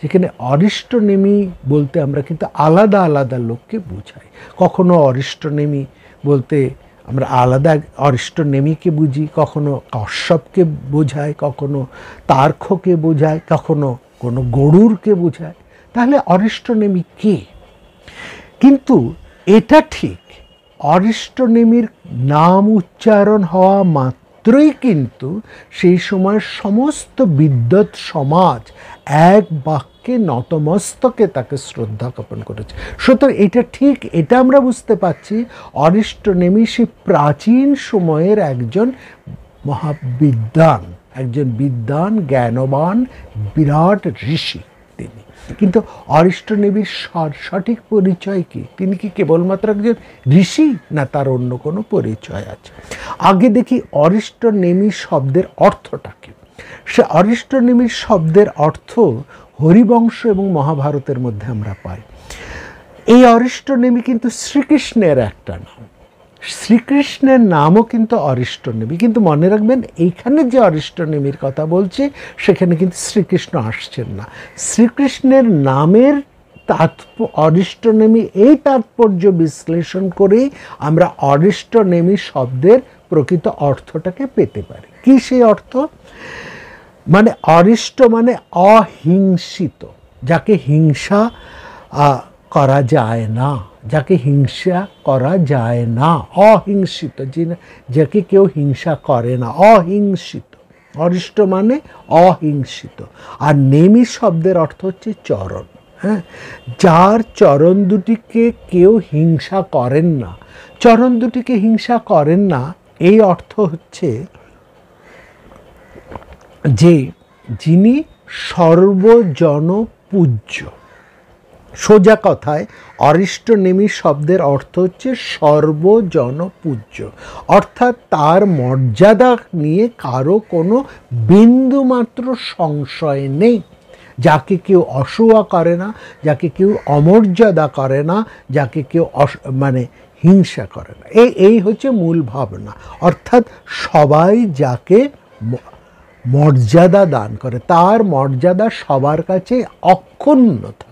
যেখানে অরিষ্টনেমি বলতে আমরা কিন্তু আলাদা আলাদা লোককে বুঝাই কখনো অরিষ্টনেমি বলতে আমরা আলাদা অরিষ্টনেমিকে বুঝি কখনো কশ্যপকে বোঝায় কখনো তার্ক্ষকে বোঝায় কখনো কোনো গরুরকে বোঝায় তাহলে অরিষ্টনেমি কে কিন্তু এটা ঠিক অরিষ্টনেমির নাম উচ্চারণ হওয়া মাত্রই কিন্তু সেই সময় সমস্ত বিদ্যৎ সমাজ এক বাক্যে নতমস্তকে তাকে শ্রদ্ধা জ্ঞাপন করেছে সুতরাং এটা ঠিক এটা আমরা বুঝতে পারছি অরিষ্টনেমি সে প্রাচীন সময়ের একজন মহাবিদ্যান একজন বিদ্যান জ্ঞানবান বিরাট ঋষি তিনি কিন্তু অরিষ্ট অরিষ্টনেবীর সঠিক পরিচয় কি তিনি কি কেবলমাত্র একজন ঋষি না তার অন্য কোনো পরিচয় আছে আগে দেখি অরিষ্ট নেমি শব্দের অর্থটা কি সে অরিষ্টনেমির শব্দের অর্থ হরিবংশ এবং মহাভারতের মধ্যে আমরা পাই এই অরিষ্টনেমি কিন্তু শ্রীকৃষ্ণের একটা নাম শ্রীকৃষ্ণের নামও কিন্তু অরিষ্টনেমী কিন্তু মনে রাখবেন এইখানে যে অরিষ্টনেমীর কথা বলছি সেখানে কিন্তু শ্রীকৃষ্ণ আসছেন না শ্রীকৃষ্ণের নামের তাৎপ অরিষ্টনেমী এই তাৎপর্য বিশ্লেষণ করেই আমরা অরিষ্টনেমী শব্দের প্রকৃত অর্থটাকে পেতে পারি কি সেই অর্থ মানে অরিষ্ট মানে অহিংসিত যাকে হিংসা করা যায় না যাকে হিংসা করা যায় না অহিংসিত যিনি যাকে কেউ হিংসা করে না অহিংসিত অরিষ্ট মানে অহিংসিত আর নেমি শব্দের অর্থ হচ্ছে চরণ হ্যাঁ যার চরণ দুটিকে কেউ হিংসা করেন না চরণ দুটিকে হিংসা করেন না এই অর্থ হচ্ছে যে যিনি সর্বজনপূজ্য সোজা কথায় অরিষ্ট নেমি শব্দের অর্থ হচ্ছে সর্বজনপূজ্য অর্থাৎ তার মর্যাদা নিয়ে কারো কোনো বিন্দুমাত্র সংশয় নেই যাকে কেউ অসুয়া করে না যাকে কেউ অমর্যাদা করে না যাকে কেউ মানে হিংসা করে না এই এই হচ্ছে মূল ভাবনা অর্থাৎ সবাই যাকে মর্যাদা দান করে তার মর্যাদা সবার কাছে অক্ষুণ্ণ থাকে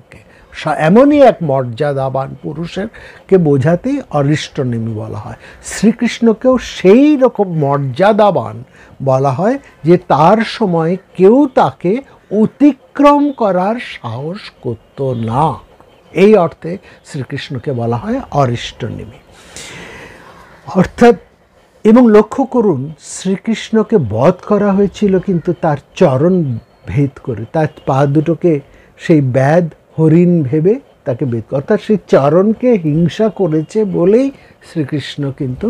এমনই এক মর্যাদাবান পুরুষেরকে বোঝাতেই অরিষ্টনেমি বলা হয় শ্রীকৃষ্ণকেও সেই রকম মর্যাদাবান বলা হয় যে তার সময় কেউ তাকে অতিক্রম করার সাহস করত না এই অর্থে শ্রীকৃষ্ণকে বলা হয় অরিষ্টনেমি অর্থাৎ এবং লক্ষ্য করুন শ্রীকৃষ্ণকে বধ করা হয়েছিল কিন্তু তার চরণ ভেদ করে তার পা দুটোকে সেই ব্যাধ হরিণ ভেবে তাকে বেদ অর্থাৎ সেই চারণকে হিংসা করেছে বলেই শ্রীকৃষ্ণ কিন্তু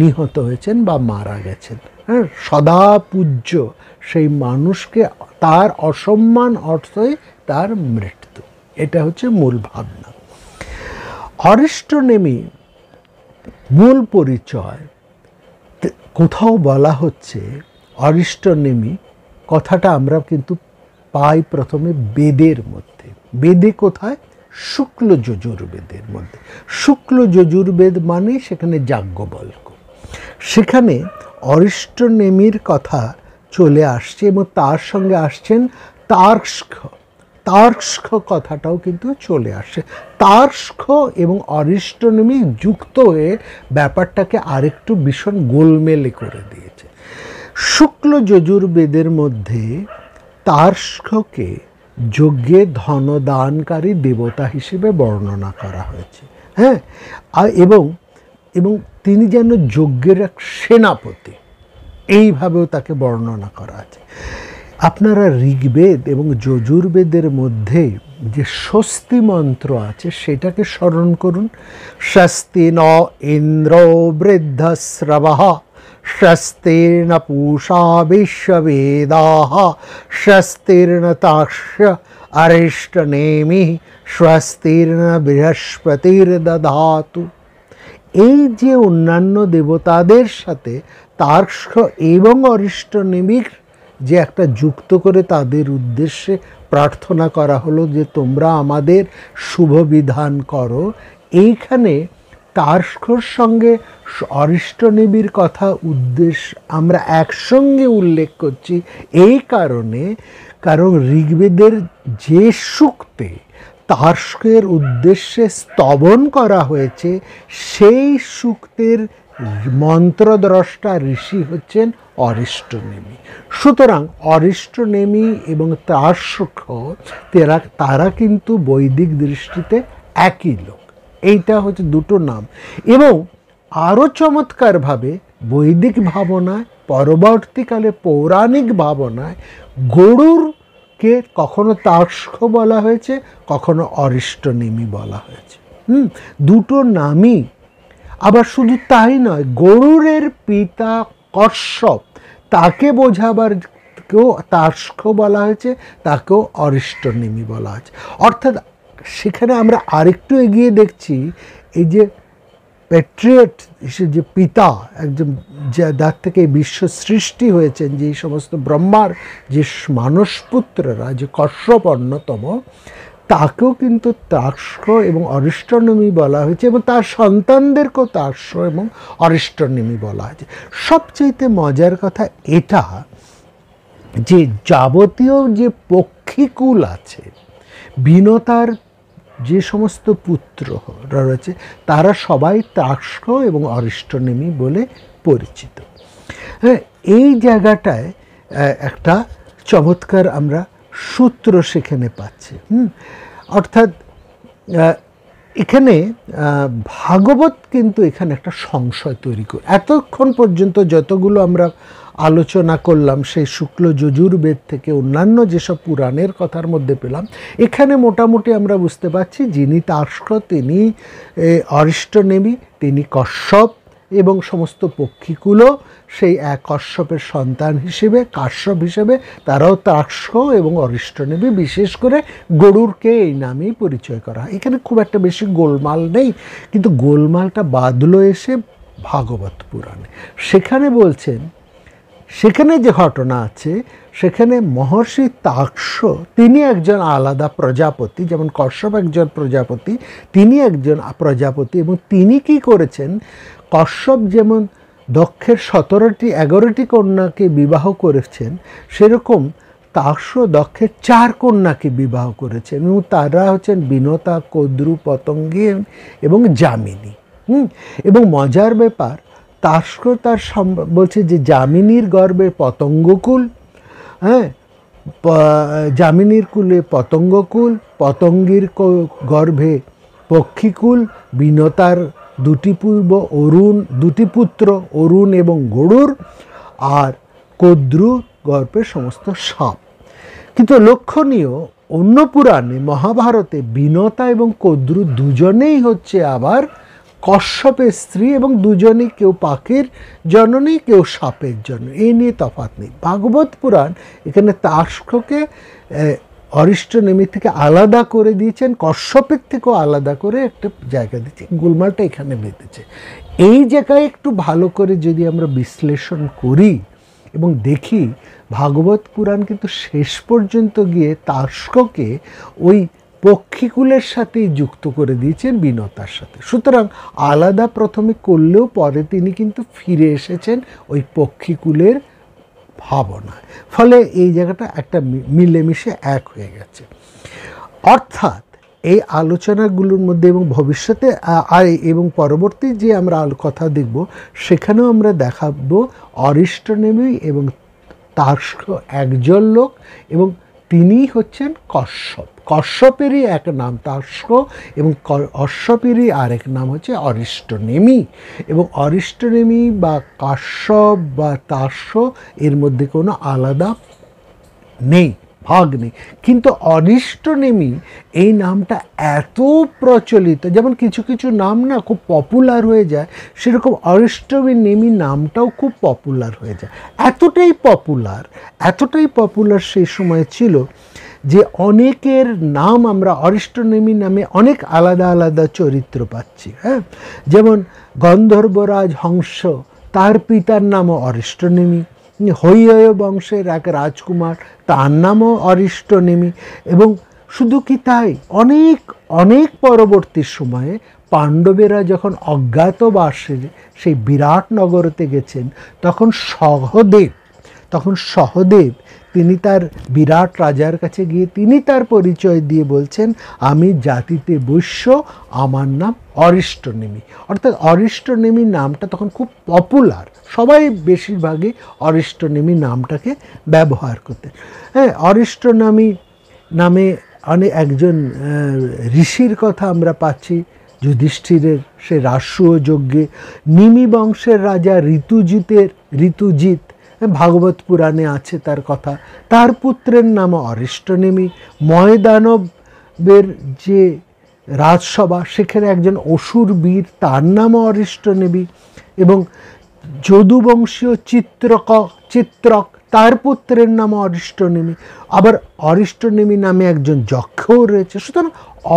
নিহত হয়েছেন বা মারা গেছেন হ্যাঁ সদা পূজ্য সেই মানুষকে তার অসম্মান অর্থই তার মৃত্যু এটা হচ্ছে মূল ভাবনা অরিষ্টনেমি মূল পরিচয় কোথাও বলা হচ্ছে অরিষ্টনেমি কথাটা আমরা কিন্তু পাই প্রথমে বেদের মধ্যে বেদে কোথায় শুক্ল যজুর্বেদের মধ্যে শুক্ল যজুর্বেদ মানে সেখানে যাজ্ঞবল্ক সেখানে নেমির কথা চলে আসছে এবং তার সঙ্গে আসছেন তার্ষ্ক তার্ষ্ক কথাটাও কিন্তু চলে আসে তার্ক্ষ্ক এবং অরিষ্টনমি যুক্ত হয়ে ব্যাপারটাকে আরেকটু ভীষণ গোলমেলে করে দিয়েছে শুক্ল যজুর্বেদের মধ্যে তার্ক্ষ্ককে যজ্ঞে ধনদানকারী দেবতা হিসেবে বর্ণনা করা হয়েছে হ্যাঁ এবং এবং তিনি যেন যজ্ঞের এক সেনাপতি এইভাবেও তাকে বর্ণনা করা আছে আপনারা ঋগ্বেদ এবং যজুর্বেদের মধ্যে যে স্বস্তি মন্ত্র আছে সেটাকে স্মরণ করুন স্বস্তি ন ইন্দ্র বৃদ্ধ শ্রবাহ স্বস্তির্ন পূষা বিশ্ববেদা স্বস্তির্ন তাক্ষ অরিষ্টনেমি স্বস্তির্ন বৃহস্পতির দধাতু এই যে অন্যান্য দেবতাদের সাথে তার্ক্ষ এবং অরিষ্টনেমির যে একটা যুক্ত করে তাদের উদ্দেশ্যে প্রার্থনা করা হলো যে তোমরা আমাদের শুভ বিধান করো এইখানে তার সঙ্গে অরিষ্টনিবির কথা উদ্দেশ্য আমরা একসঙ্গে উল্লেখ করছি এই কারণে কারণ ঋগ্বেদের যে সুক্তে তার্স্কের উদ্দেশ্যে স্তবন করা হয়েছে সেই সুক্তের মন্ত্রদ্রষ্টা ঋষি হচ্ছেন অরিষ্টনেমি সুতরাং অরিষ্টনেমি এবং তার তারা তারা কিন্তু বৈদিক দৃষ্টিতে একই লোক এইটা হচ্ছে দুটো নাম এবং আরও চমৎকারভাবে বৈদিক ভাবনায় পরবর্তীকালে পৌরাণিক ভাবনায় গরুর কে কখনো তার্ষ্ক বলা হয়েছে কখনো অরিষ্টনিমি বলা হয়েছে হুম দুটো নামই আবার শুধু তাই নয় গরুরের পিতা কশ্যপ তাকে বোঝাবার কেউ তার্ষ্ক বলা হয়েছে তাকেও অরিষ্টনিমি বলা হয়েছে অর্থাৎ সেখানে আমরা আরেকটু এগিয়ে দেখছি এই যে প্যাট্রিয়ট হিসেবে যে পিতা একজন দাগ থেকে বিশ্ব সৃষ্টি হয়েছেন যে সমস্ত ব্রহ্মার যে মানসপুত্ররা যে কশ্যপ অন্যতম তাকেও কিন্তু তাস্ক এবং অরিষ্টনমী বলা হয়েছে এবং তার সন্তানদেরকেও তাস্য এবং অরিষ্টনমী বলা হয়েছে সবচাইতে মজার কথা এটা যে যাবতীয় যে পক্ষীকুল আছে বিনতার যে সমস্ত পুত্র রয়েছে তারা সবাই তাক্ষ এবং অরিষ্টনেমি বলে পরিচিত হ্যাঁ এই জায়গাটায় একটা চমৎকার আমরা সূত্র সেখানে পাচ্ছি হুম অর্থাৎ এখানে ভাগবত কিন্তু এখানে একটা সংশয় তৈরি করে এতক্ষণ পর্যন্ত যতগুলো আমরা আলোচনা করলাম সেই শুক্ল যজুর্বেদ থেকে অন্যান্য যেসব পুরাণের কথার মধ্যে পেলাম এখানে মোটামুটি আমরা বুঝতে পারছি যিনি তাস্ক তিনি অরিষ্টনেমি তিনি কশ্যপ এবং সমস্ত পক্ষীকুলো সেই এক কশ্যপের সন্তান হিসেবে কাশ্যপ হিসেবে তারাও তাস্ক এবং অরিষ্টনেবী বিশেষ করে গরুরকে এই নামেই পরিচয় করা এখানে খুব একটা বেশি গোলমাল নেই কিন্তু গোলমালটা বাদলো এসে ভাগবত পুরাণে সেখানে বলছেন সেখানে যে ঘটনা আছে সেখানে মহর্ষি তাক্ষ তিনি একজন আলাদা প্রজাপতি যেমন কশ্যপ একজন প্রজাপতি তিনি একজন প্রজাপতি এবং তিনি কি করেছেন কশ্যপ যেমন দক্ষের সতেরোটি এগারোটি কন্যাকে বিবাহ করেছেন সেরকম তাক্ষ দক্ষের চার কন্যাকে বিবাহ করেছেন এবং তারা হচ্ছেন বিনতা কদ্রু পতঙ্গী এবং যামিনী হুম এবং মজার ব্যাপার তাস্ক তার বলছে যে যামিনীর গর্বে পতঙ্গকুল হ্যাঁ যামিনীর কুলে পতঙ্গকুল পতঙ্গীর গর্ভে পক্ষীকুল বিনতার দুটি পূর্ব অরুণ দুটি পুত্র অরুণ এবং গরুর আর কদ্রু গর্ভে সমস্ত সাপ কিন্তু লক্ষণীয় অন্য পুরাণে মহাভারতে বিনতা এবং কদ্রু দুজনেই হচ্ছে আবার কশ্যপের স্ত্রী এবং দুজনই কেউ পাখির জননী কেউ সাপের জন্য এই নিয়ে তফাত নেই ভাগবত পুরাণ এখানে তাস্ককে অরিষ্ট নেমি থেকে আলাদা করে দিয়েছেন কশ্যপের থেকেও আলাদা করে একটা জায়গা দিচ্ছে গুলমালটা এখানে বেঁধেছে এই জায়গায় একটু ভালো করে যদি আমরা বিশ্লেষণ করি এবং দেখি ভাগবত পুরাণ কিন্তু শেষ পর্যন্ত গিয়ে তাস্ককে ওই পক্ষীকুলের সাথেই যুক্ত করে দিয়েছেন বিনতার সাথে সুতরাং আলাদা প্রথমে করলেও পরে তিনি কিন্তু ফিরে এসেছেন ওই পক্ষীকুলের ভাবনা ফলে এই জায়গাটা একটা মিলেমিশে এক হয়ে গেছে অর্থাৎ এই আলোচনাগুলোর মধ্যে এবং ভবিষ্যতে আর এবং পরবর্তী যে আমরা কথা দেখব সেখানেও আমরা দেখাব নেমি এবং তার একজন লোক এবং তিনিই হচ্ছেন কশ্যপ কশ্যপেরই এক নাম তাস্ক এবং অশ্বপেরই আরেক নাম হচ্ছে অরিষ্টনেমি এবং অরিষ্টনেমি বা কাশ্যপ বা তাস্য এর মধ্যে কোনো আলাদা নেই ভাগ নেই কিন্তু অরিষ্টনেমি এই নামটা এত প্রচলিত যেমন কিছু কিছু নাম না খুব পপুলার হয়ে যায় সেরকম অরিষ্টনেমি নামটাও খুব পপুলার হয়ে যায় এতটাই পপুলার এতটাই পপুলার সেই সময় ছিল যে অনেকের নাম আমরা অরিষ্টনেমি নামে অনেক আলাদা আলাদা চরিত্র পাচ্ছি হ্যাঁ যেমন গন্ধর্বরাজ হংস তার পিতার নামও অরিষ্টনেমি হৈয় বংশের এক রাজকুমার তার নামও অরিষ্টনেমি এবং শুধু কি তাই অনেক অনেক পরবর্তী সময়ে পাণ্ডবেরা যখন অজ্ঞাতবাসে সেই বিরাট নগরতে গেছেন তখন সহদেব তখন সহদেব তিনি তার বিরাট রাজার কাছে গিয়ে তিনি তার পরিচয় দিয়ে বলছেন আমি জাতিতে বৈশ্য আমার নাম অরিষ্টনেমি অর্থাৎ অরিষ্টনেমি নামটা তখন খুব পপুলার সবাই বেশিরভাগই অরিষ্টনেমি নামটাকে ব্যবহার করতেন হ্যাঁ অরিষ্টনামি নামে অনেক একজন ঋষির কথা আমরা পাচ্ছি যুধিষ্ঠিরের সে রাষ্ট্রীয় যজ্ঞে নিমি বংশের রাজা ঋতুজিতের ঋতুজিৎ ভাগবত পুরাণে আছে তার কথা তার পুত্রের নাম অরিষ্টনেমি ময়দানবের যে রাজসভা সেখানে একজন অসুর বীর তার নামও অরিষ্টনেমী এবং যদুবংশীয় চিত্রক চিত্রক তার পুত্রের নাম অরিষ্টনেমী আবার অরিষ্টনেমী নামে একজন যক্ষও রয়েছে সুতরাং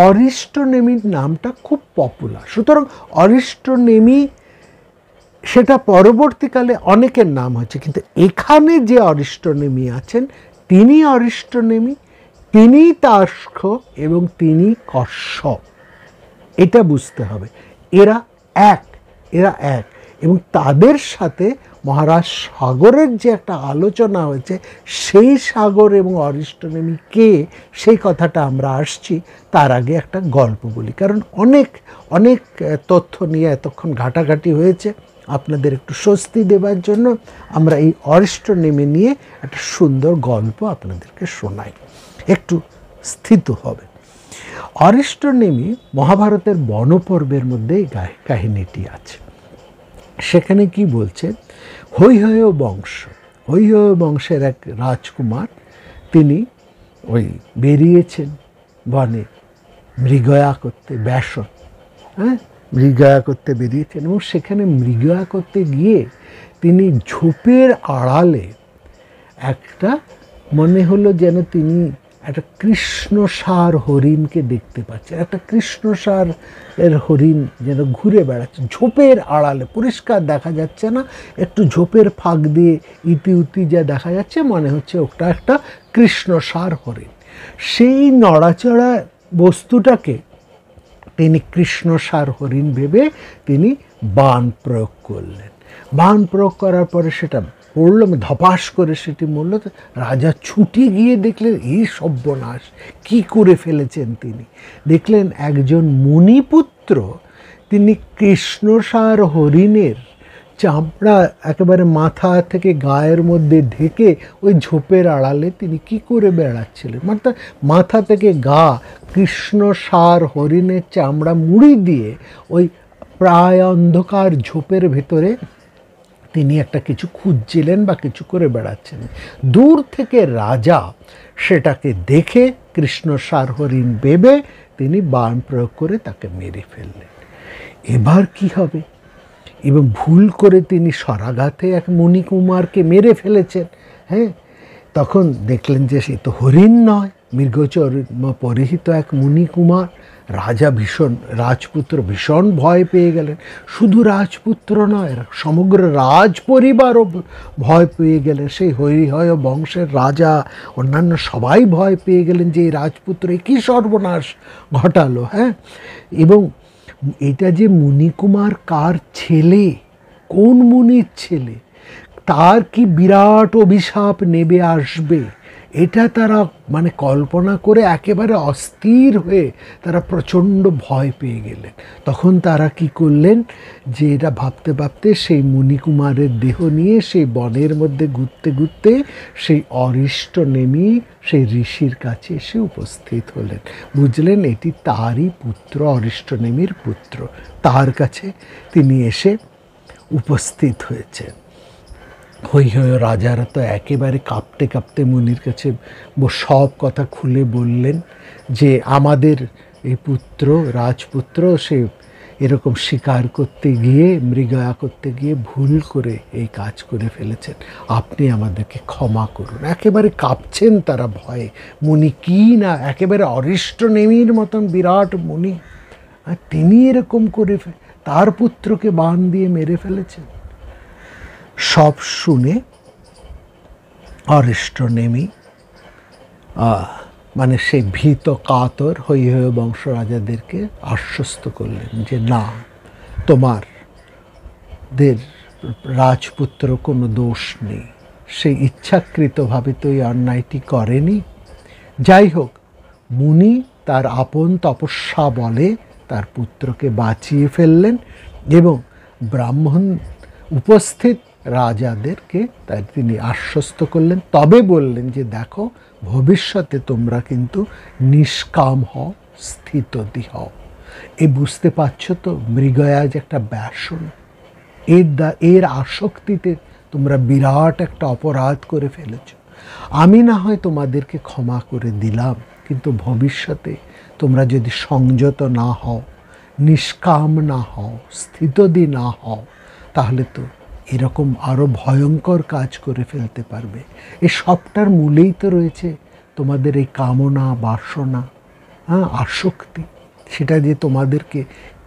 অরিষ্টনেমীর নামটা খুব পপুলার সুতরাং অরিষ্টনেমী সেটা পরবর্তীকালে অনেকের নাম হয়েছে কিন্তু এখানে যে অরিষ্টনেমি আছেন তিনি অরিষ্টনেমি তিনি তাস্ক এবং তিনি কশ্যপ এটা বুঝতে হবে এরা এক এরা এক এবং তাদের সাথে মহারাজ সাগরের যে একটা আলোচনা হয়েছে সেই সাগর এবং অরিষ্টনেমি কে সেই কথাটা আমরা আসছি তার আগে একটা গল্প বলি কারণ অনেক অনেক তথ্য নিয়ে এতক্ষণ ঘাটাঘাটি হয়েছে আপনাদের একটু স্বস্তি দেবার জন্য আমরা এই অরিষ্ট নেমে নিয়ে একটা সুন্দর গল্প আপনাদেরকে শোনাই একটু স্থিত হবে অরিষ্ট নেমি মহাভারতের বনপর্বের মধ্যে এই কাহিনীটি আছে সেখানে কি বলছে হৈহয় বংশ হৈহয় বংশের এক রাজকুমার তিনি ওই বেরিয়েছেন বনে মৃগয়া করতে ব্যাসন হ্যাঁ মৃগয়া করতে বেরিয়েছেন এবং সেখানে মৃগয়া করতে গিয়ে তিনি ঝোপের আড়ালে একটা মনে হলো যেন তিনি একটা কৃষ্ণসার হরিণকে দেখতে পাচ্ছেন একটা কৃষ্ণসার এর হরিণ যেন ঘুরে বেড়াচ্ছে ঝোপের আড়ালে পরিষ্কার দেখা যাচ্ছে না একটু ঝোপের ফাঁক দিয়ে ইতি উতি যা দেখা যাচ্ছে মনে হচ্ছে ওটা একটা কৃষ্ণসার হরিণ সেই নড়াচড়া বস্তুটাকে তিনি কৃষ্ণ সার হরিণ ভেবে তিনি বান প্রয়োগ করলেন বান প্রয়োগ করার পরে সেটা পড়ল ধপাস করে সেটি মরল রাজা ছুটে গিয়ে দেখলেন এই সব্যনাশ কি করে ফেলেছেন তিনি দেখলেন একজন মুনিপুত্র তিনি কৃষ্ণসার হরিণের চামড়া একেবারে মাথা থেকে গায়ের মধ্যে ঢেকে ওই ঝোপের আড়ালে তিনি কি করে বেড়াচ্ছিলেন মাথা মাথা থেকে গা কৃষ্ণ সার হরিণের চামড়া মুড়ি দিয়ে ওই প্রায় অন্ধকার ঝোপের ভেতরে তিনি একটা কিছু খুঁজছিলেন বা কিছু করে বেড়াচ্ছেন দূর থেকে রাজা সেটাকে দেখে কৃষ্ণ সার হরিণ বেবে তিনি বান প্রয়োগ করে তাকে মেরে ফেললেন এবার কি হবে এবং ভুল করে তিনি সরাঘাতে এক মণিকুমারকে মেরে ফেলেছেন হ্যাঁ তখন দেখলেন যে সে তো হরিণ নয় মৃগচর পরিহিত এক মণিকুমার রাজা ভীষণ রাজপুত্র ভীষণ ভয় পেয়ে গেলেন শুধু রাজপুত্র নয় সমগ্র রাজ পরিবারও ভয় পেয়ে গেলেন সেই হরিহয় বংশের রাজা অন্যান্য সবাই ভয় পেয়ে গেলেন যে এই রাজপুত্র কী সর্বনাশ ঘটালো হ্যাঁ এবং এটা যে মণিকুমার কার ছেলে কোন মনির ছেলে তার কি বিরাট অভিশাপ নেবে আসবে এটা তারা মানে কল্পনা করে একেবারে অস্থির হয়ে তারা প্রচণ্ড ভয় পেয়ে গেলেন তখন তারা কি করলেন যে এটা ভাবতে ভাবতে সেই মণিকুমারের দেহ নিয়ে সেই বনের মধ্যে ঘুরতে ঘুরতে সেই অরিষ্ট নেমি সেই ঋষির কাছে এসে উপস্থিত হলেন বুঝলেন এটি তারই পুত্র অরিষ্ট নেমির পুত্র তার কাছে তিনি এসে উপস্থিত হয়েছেন হই হই রাজারা তো একেবারে কাঁপতে কাঁপতে মুনির কাছে সব কথা খুলে বললেন যে আমাদের এই পুত্র রাজপুত্র সে এরকম শিকার করতে গিয়ে মৃগয়া করতে গিয়ে ভুল করে এই কাজ করে ফেলেছেন আপনি আমাদেরকে ক্ষমা করুন একেবারে কাঁপছেন তারা ভয়ে মুনি কি না একেবারে অরিষ্ট নেমির মতন বিরাট মুনি আর তিনি এরকম করে তার পুত্রকে বান দিয়ে মেরে ফেলেছেন সব শুনে অরিষ্ট নেমি মানে সেই ভীত কাতর হয়ে হয়ে বংশরাজাদেরকে আশ্বস্ত করলেন যে না তোমার দের রাজপুত্র কোনো দোষ নেই সে ইচ্ছাকৃতভাবে তো এই অন্যায়টি করেনি যাই হোক মুনি তার আপন তপস্যা বলে তার পুত্রকে বাঁচিয়ে ফেললেন এবং ব্রাহ্মণ উপস্থিত রাজাদেরকে তাই তিনি আশ্বস্ত করলেন তবে বললেন যে দেখো ভবিষ্যতে তোমরা কিন্তু নিষ্কাম হও স্থিতদি হও এ বুঝতে পারছো তো মৃগয়াজ একটা ব্যাসন এর দা এর আসক্তিতে তোমরা বিরাট একটা অপরাধ করে ফেলেছ আমি না হয় তোমাদেরকে ক্ষমা করে দিলাম কিন্তু ভবিষ্যতে তোমরা যদি সংযত না হও নিষ্কাম না হও স্থিতদি না হও তাহলে তো এরকম আরও ভয়ঙ্কর কাজ করে ফেলতে পারবে এ সবটার মূলেই তো রয়েছে তোমাদের এই কামনা বাসনা হ্যাঁ আসক্তি সেটা যে তোমাদেরকে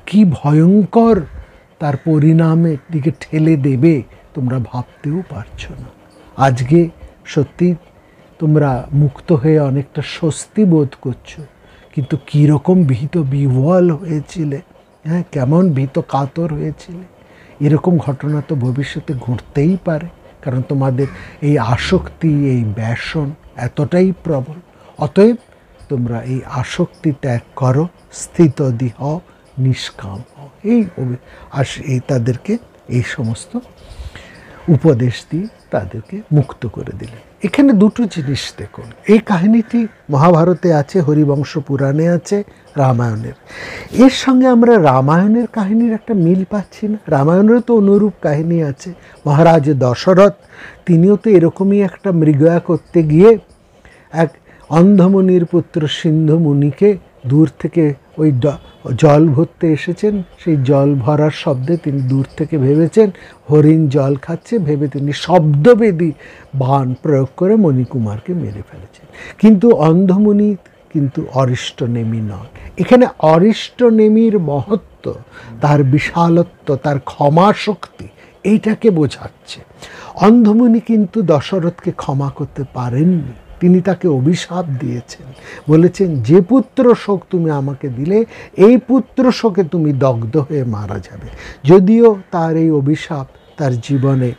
কি ভয়ঙ্কর তার পরিণামের দিকে ঠেলে দেবে তোমরা ভাবতেও পারছো না আজকে সত্যি তোমরা মুক্ত হয়ে অনেকটা স্বস্তি বোধ করছো কিন্তু কীরকম ভীত বিহ্বল হয়েছিলে হ্যাঁ কেমন ভীত কাতর হয়েছিলে এরকম ঘটনা তো ভবিষ্যতে ঘটতেই পারে কারণ তোমাদের এই আসক্তি এই ব্যাসন এতটাই প্রবল অতএব তোমরা এই আসক্তি ত্যাগ করো স্থিত দিহ নিষ্কাম হও এই আর এই তাদেরকে এই সমস্ত উপদেশ দিয়ে তাদেরকে মুক্ত করে দিলেন এখানে দুটো জিনিস দেখুন এই কাহিনীটি মহাভারতে আছে হরিবংশ পুরাণে আছে রামায়ণের এর সঙ্গে আমরা রামায়ণের কাহিনীর একটা মিল পাচ্ছি না রামায়ণেরও তো অনুরূপ কাহিনী আছে মহারাজ দশরথ তিনিও তো এরকমই একটা মৃগয়া করতে গিয়ে এক অন্ধমনির পুত্র সিন্ধু মুনিকে দূর থেকে ওই জল ভরতে এসেছেন সেই জল ভরার শব্দে তিনি দূর থেকে ভেবেছেন হরিণ জল খাচ্ছে ভেবে তিনি শব্দবেদী বান প্রয়োগ করে মণিকুমারকে মেরে ফেলেছেন কিন্তু অন্ধমণি কিন্তু অরিষ্টনেমী নয় এখানে অরিষ্টনেমীর মহত্ব তার বিশালত্ব তার ক্ষমা শক্তি এইটাকে বোঝাচ্ছে অন্ধমণি কিন্তু দশরথকে ক্ষমা করতে পারেননি তিনি তাকে অভিশাপ দিয়েছেন বলেছেন যে পুত্র শোক তুমি আমাকে দিলে এই পুত্র শোকে তুমি দগ্ধ হয়ে মারা যাবে যদিও তার এই অভিশাপ তার জীবনে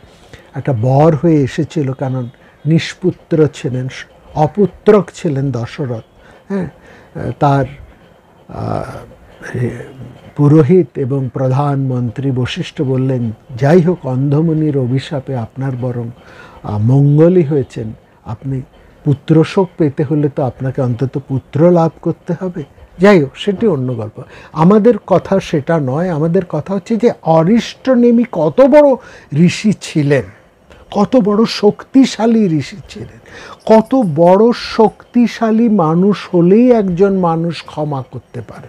একটা বর হয়ে এসেছিল কারণ নিষ্পুত্র ছিলেন অপুত্রক ছিলেন দশরথ হ্যাঁ তার পুরোহিত এবং প্রধানমন্ত্রী বশিষ্ঠ বললেন যাই হোক অন্ধমণির অভিশাপে আপনার বরং মঙ্গলই হয়েছেন আপনি পুত্রশোক পেতে হলে তো আপনাকে অন্তত পুত্র লাভ করতে হবে যাই হোক সেটি অন্য গল্প আমাদের কথা সেটা নয় আমাদের কথা হচ্ছে যে অরিষ্টনেমি কত বড় ঋষি ছিলেন কত বড় শক্তিশালী ঋষি ছিলেন কত বড় শক্তিশালী মানুষ হলেই একজন মানুষ ক্ষমা করতে পারে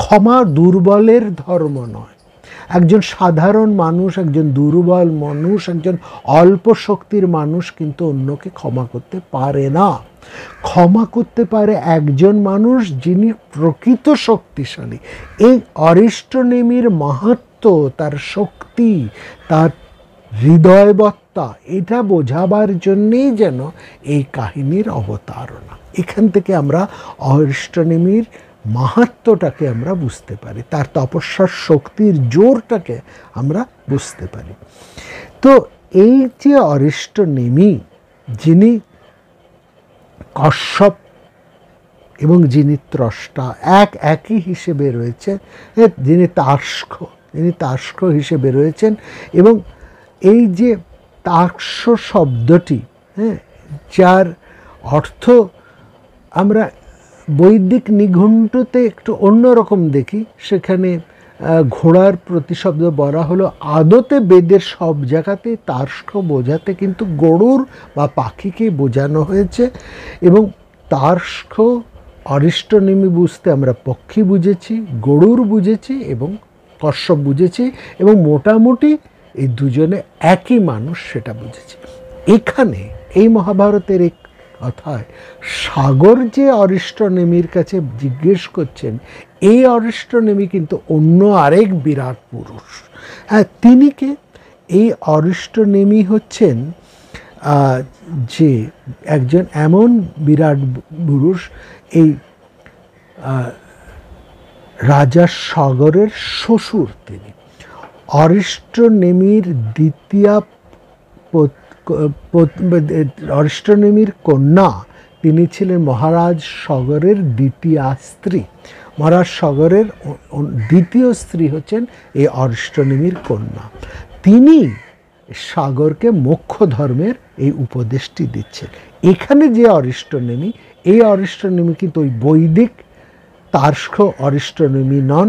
ক্ষমা দুর্বলের ধর্ম নয় একজন সাধারণ মানুষ একজন দুর্বল মানুষ একজন অল্প শক্তির মানুষ কিন্তু অন্যকে ক্ষমা করতে পারে না ক্ষমা করতে পারে একজন মানুষ যিনি প্রকৃত শক্তিশালী এই অরিষ্টনেমির মাহাত্ম তার শক্তি তার হৃদয়বত্তা এটা বোঝাবার জন্যেই যেন এই কাহিনীর অবতারণা এখান থেকে আমরা অরিষ্টনেমির মাহাত্মটাকে আমরা বুঝতে পারি তার তপস্যার শক্তির জোরটাকে আমরা বুঝতে পারি তো এই যে অরিষ্ট নেমি যিনি কশ্যপ এবং যিনি ত্রষ্টা এক একই হিসেবে রয়েছে যিনি তাস্ক যিনি তাস্ক হিসেবে রয়েছেন এবং এই যে তাস্ক শব্দটি হ্যাঁ যার অর্থ আমরা বৈদিক নিঘণ্টতে একটু অন্যরকম দেখি সেখানে ঘোড়ার প্রতিশব্দ বলা হলো আদতে বেদের সব জায়গাতে তার্ষ্ক বোঝাতে কিন্তু গরুর বা পাখিকে বোঝানো হয়েছে এবং তার্ষ্ক অরিষ্টনিমি বুঝতে আমরা পক্ষী বুঝেছি গরুর বুঝেছি এবং কশ্যপ বুঝেছি এবং মোটামুটি এই দুজনে একই মানুষ সেটা বুঝেছি এখানে এই মহাভারতের এই অর্থাৎ সাগর যে অরিষ্ট নেমির কাছে জিজ্ঞেস করছেন এই অরিষ্ট নেমি কিন্তু অন্য আরেক বিরাট পুরুষ হ্যাঁ তিনি কে এই অরিষ্ট নেমি হচ্ছেন যে একজন এমন বিরাট পুরুষ এই রাজা সাগরের শ্বশুর তিনি অরিষ্ট নেমির দ্বিতীয় অষ্টনমীর কন্যা তিনি ছিলেন মহারাজ সগরের দ্বিতীয়া স্ত্রী মহারাজ সগরের দ্বিতীয় স্ত্রী হচ্ছেন এই অষ্টনমীর কন্যা তিনি সাগরকে মোক্ষ ধর্মের এই উপদেশটি দিচ্ছেন এখানে যে অরিষ্টনেমি এই অরিষ্টনমী কিন্তু ওই বৈদিক তার্ষ্ক অরিষ্টনমী নন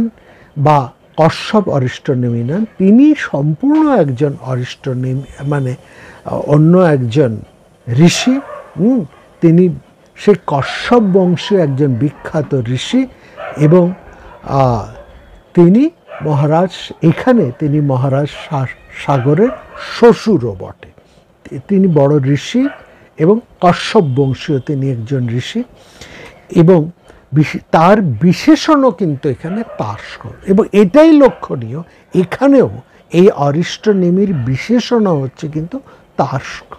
বা কশ্যপ অরিষ্টনমী নন তিনি সম্পূর্ণ একজন অরিষ্টনেমি মানে অন্য একজন ঋষি তিনি সে কশ্যপ বংশীয় একজন বিখ্যাত ঋষি এবং তিনি মহারাজ এখানে তিনি মহারাজ সাগরের শ্বশুরও বটে তিনি বড় ঋষি এবং কশ্যপ বংশীয় তিনি একজন ঋষি এবং তার বিশেষণও কিন্তু এখানে কর এবং এটাই লক্ষণীয় এখানেও এই অরিষ্ট নেমির বিশেষণও হচ্ছে কিন্তু তাস্ক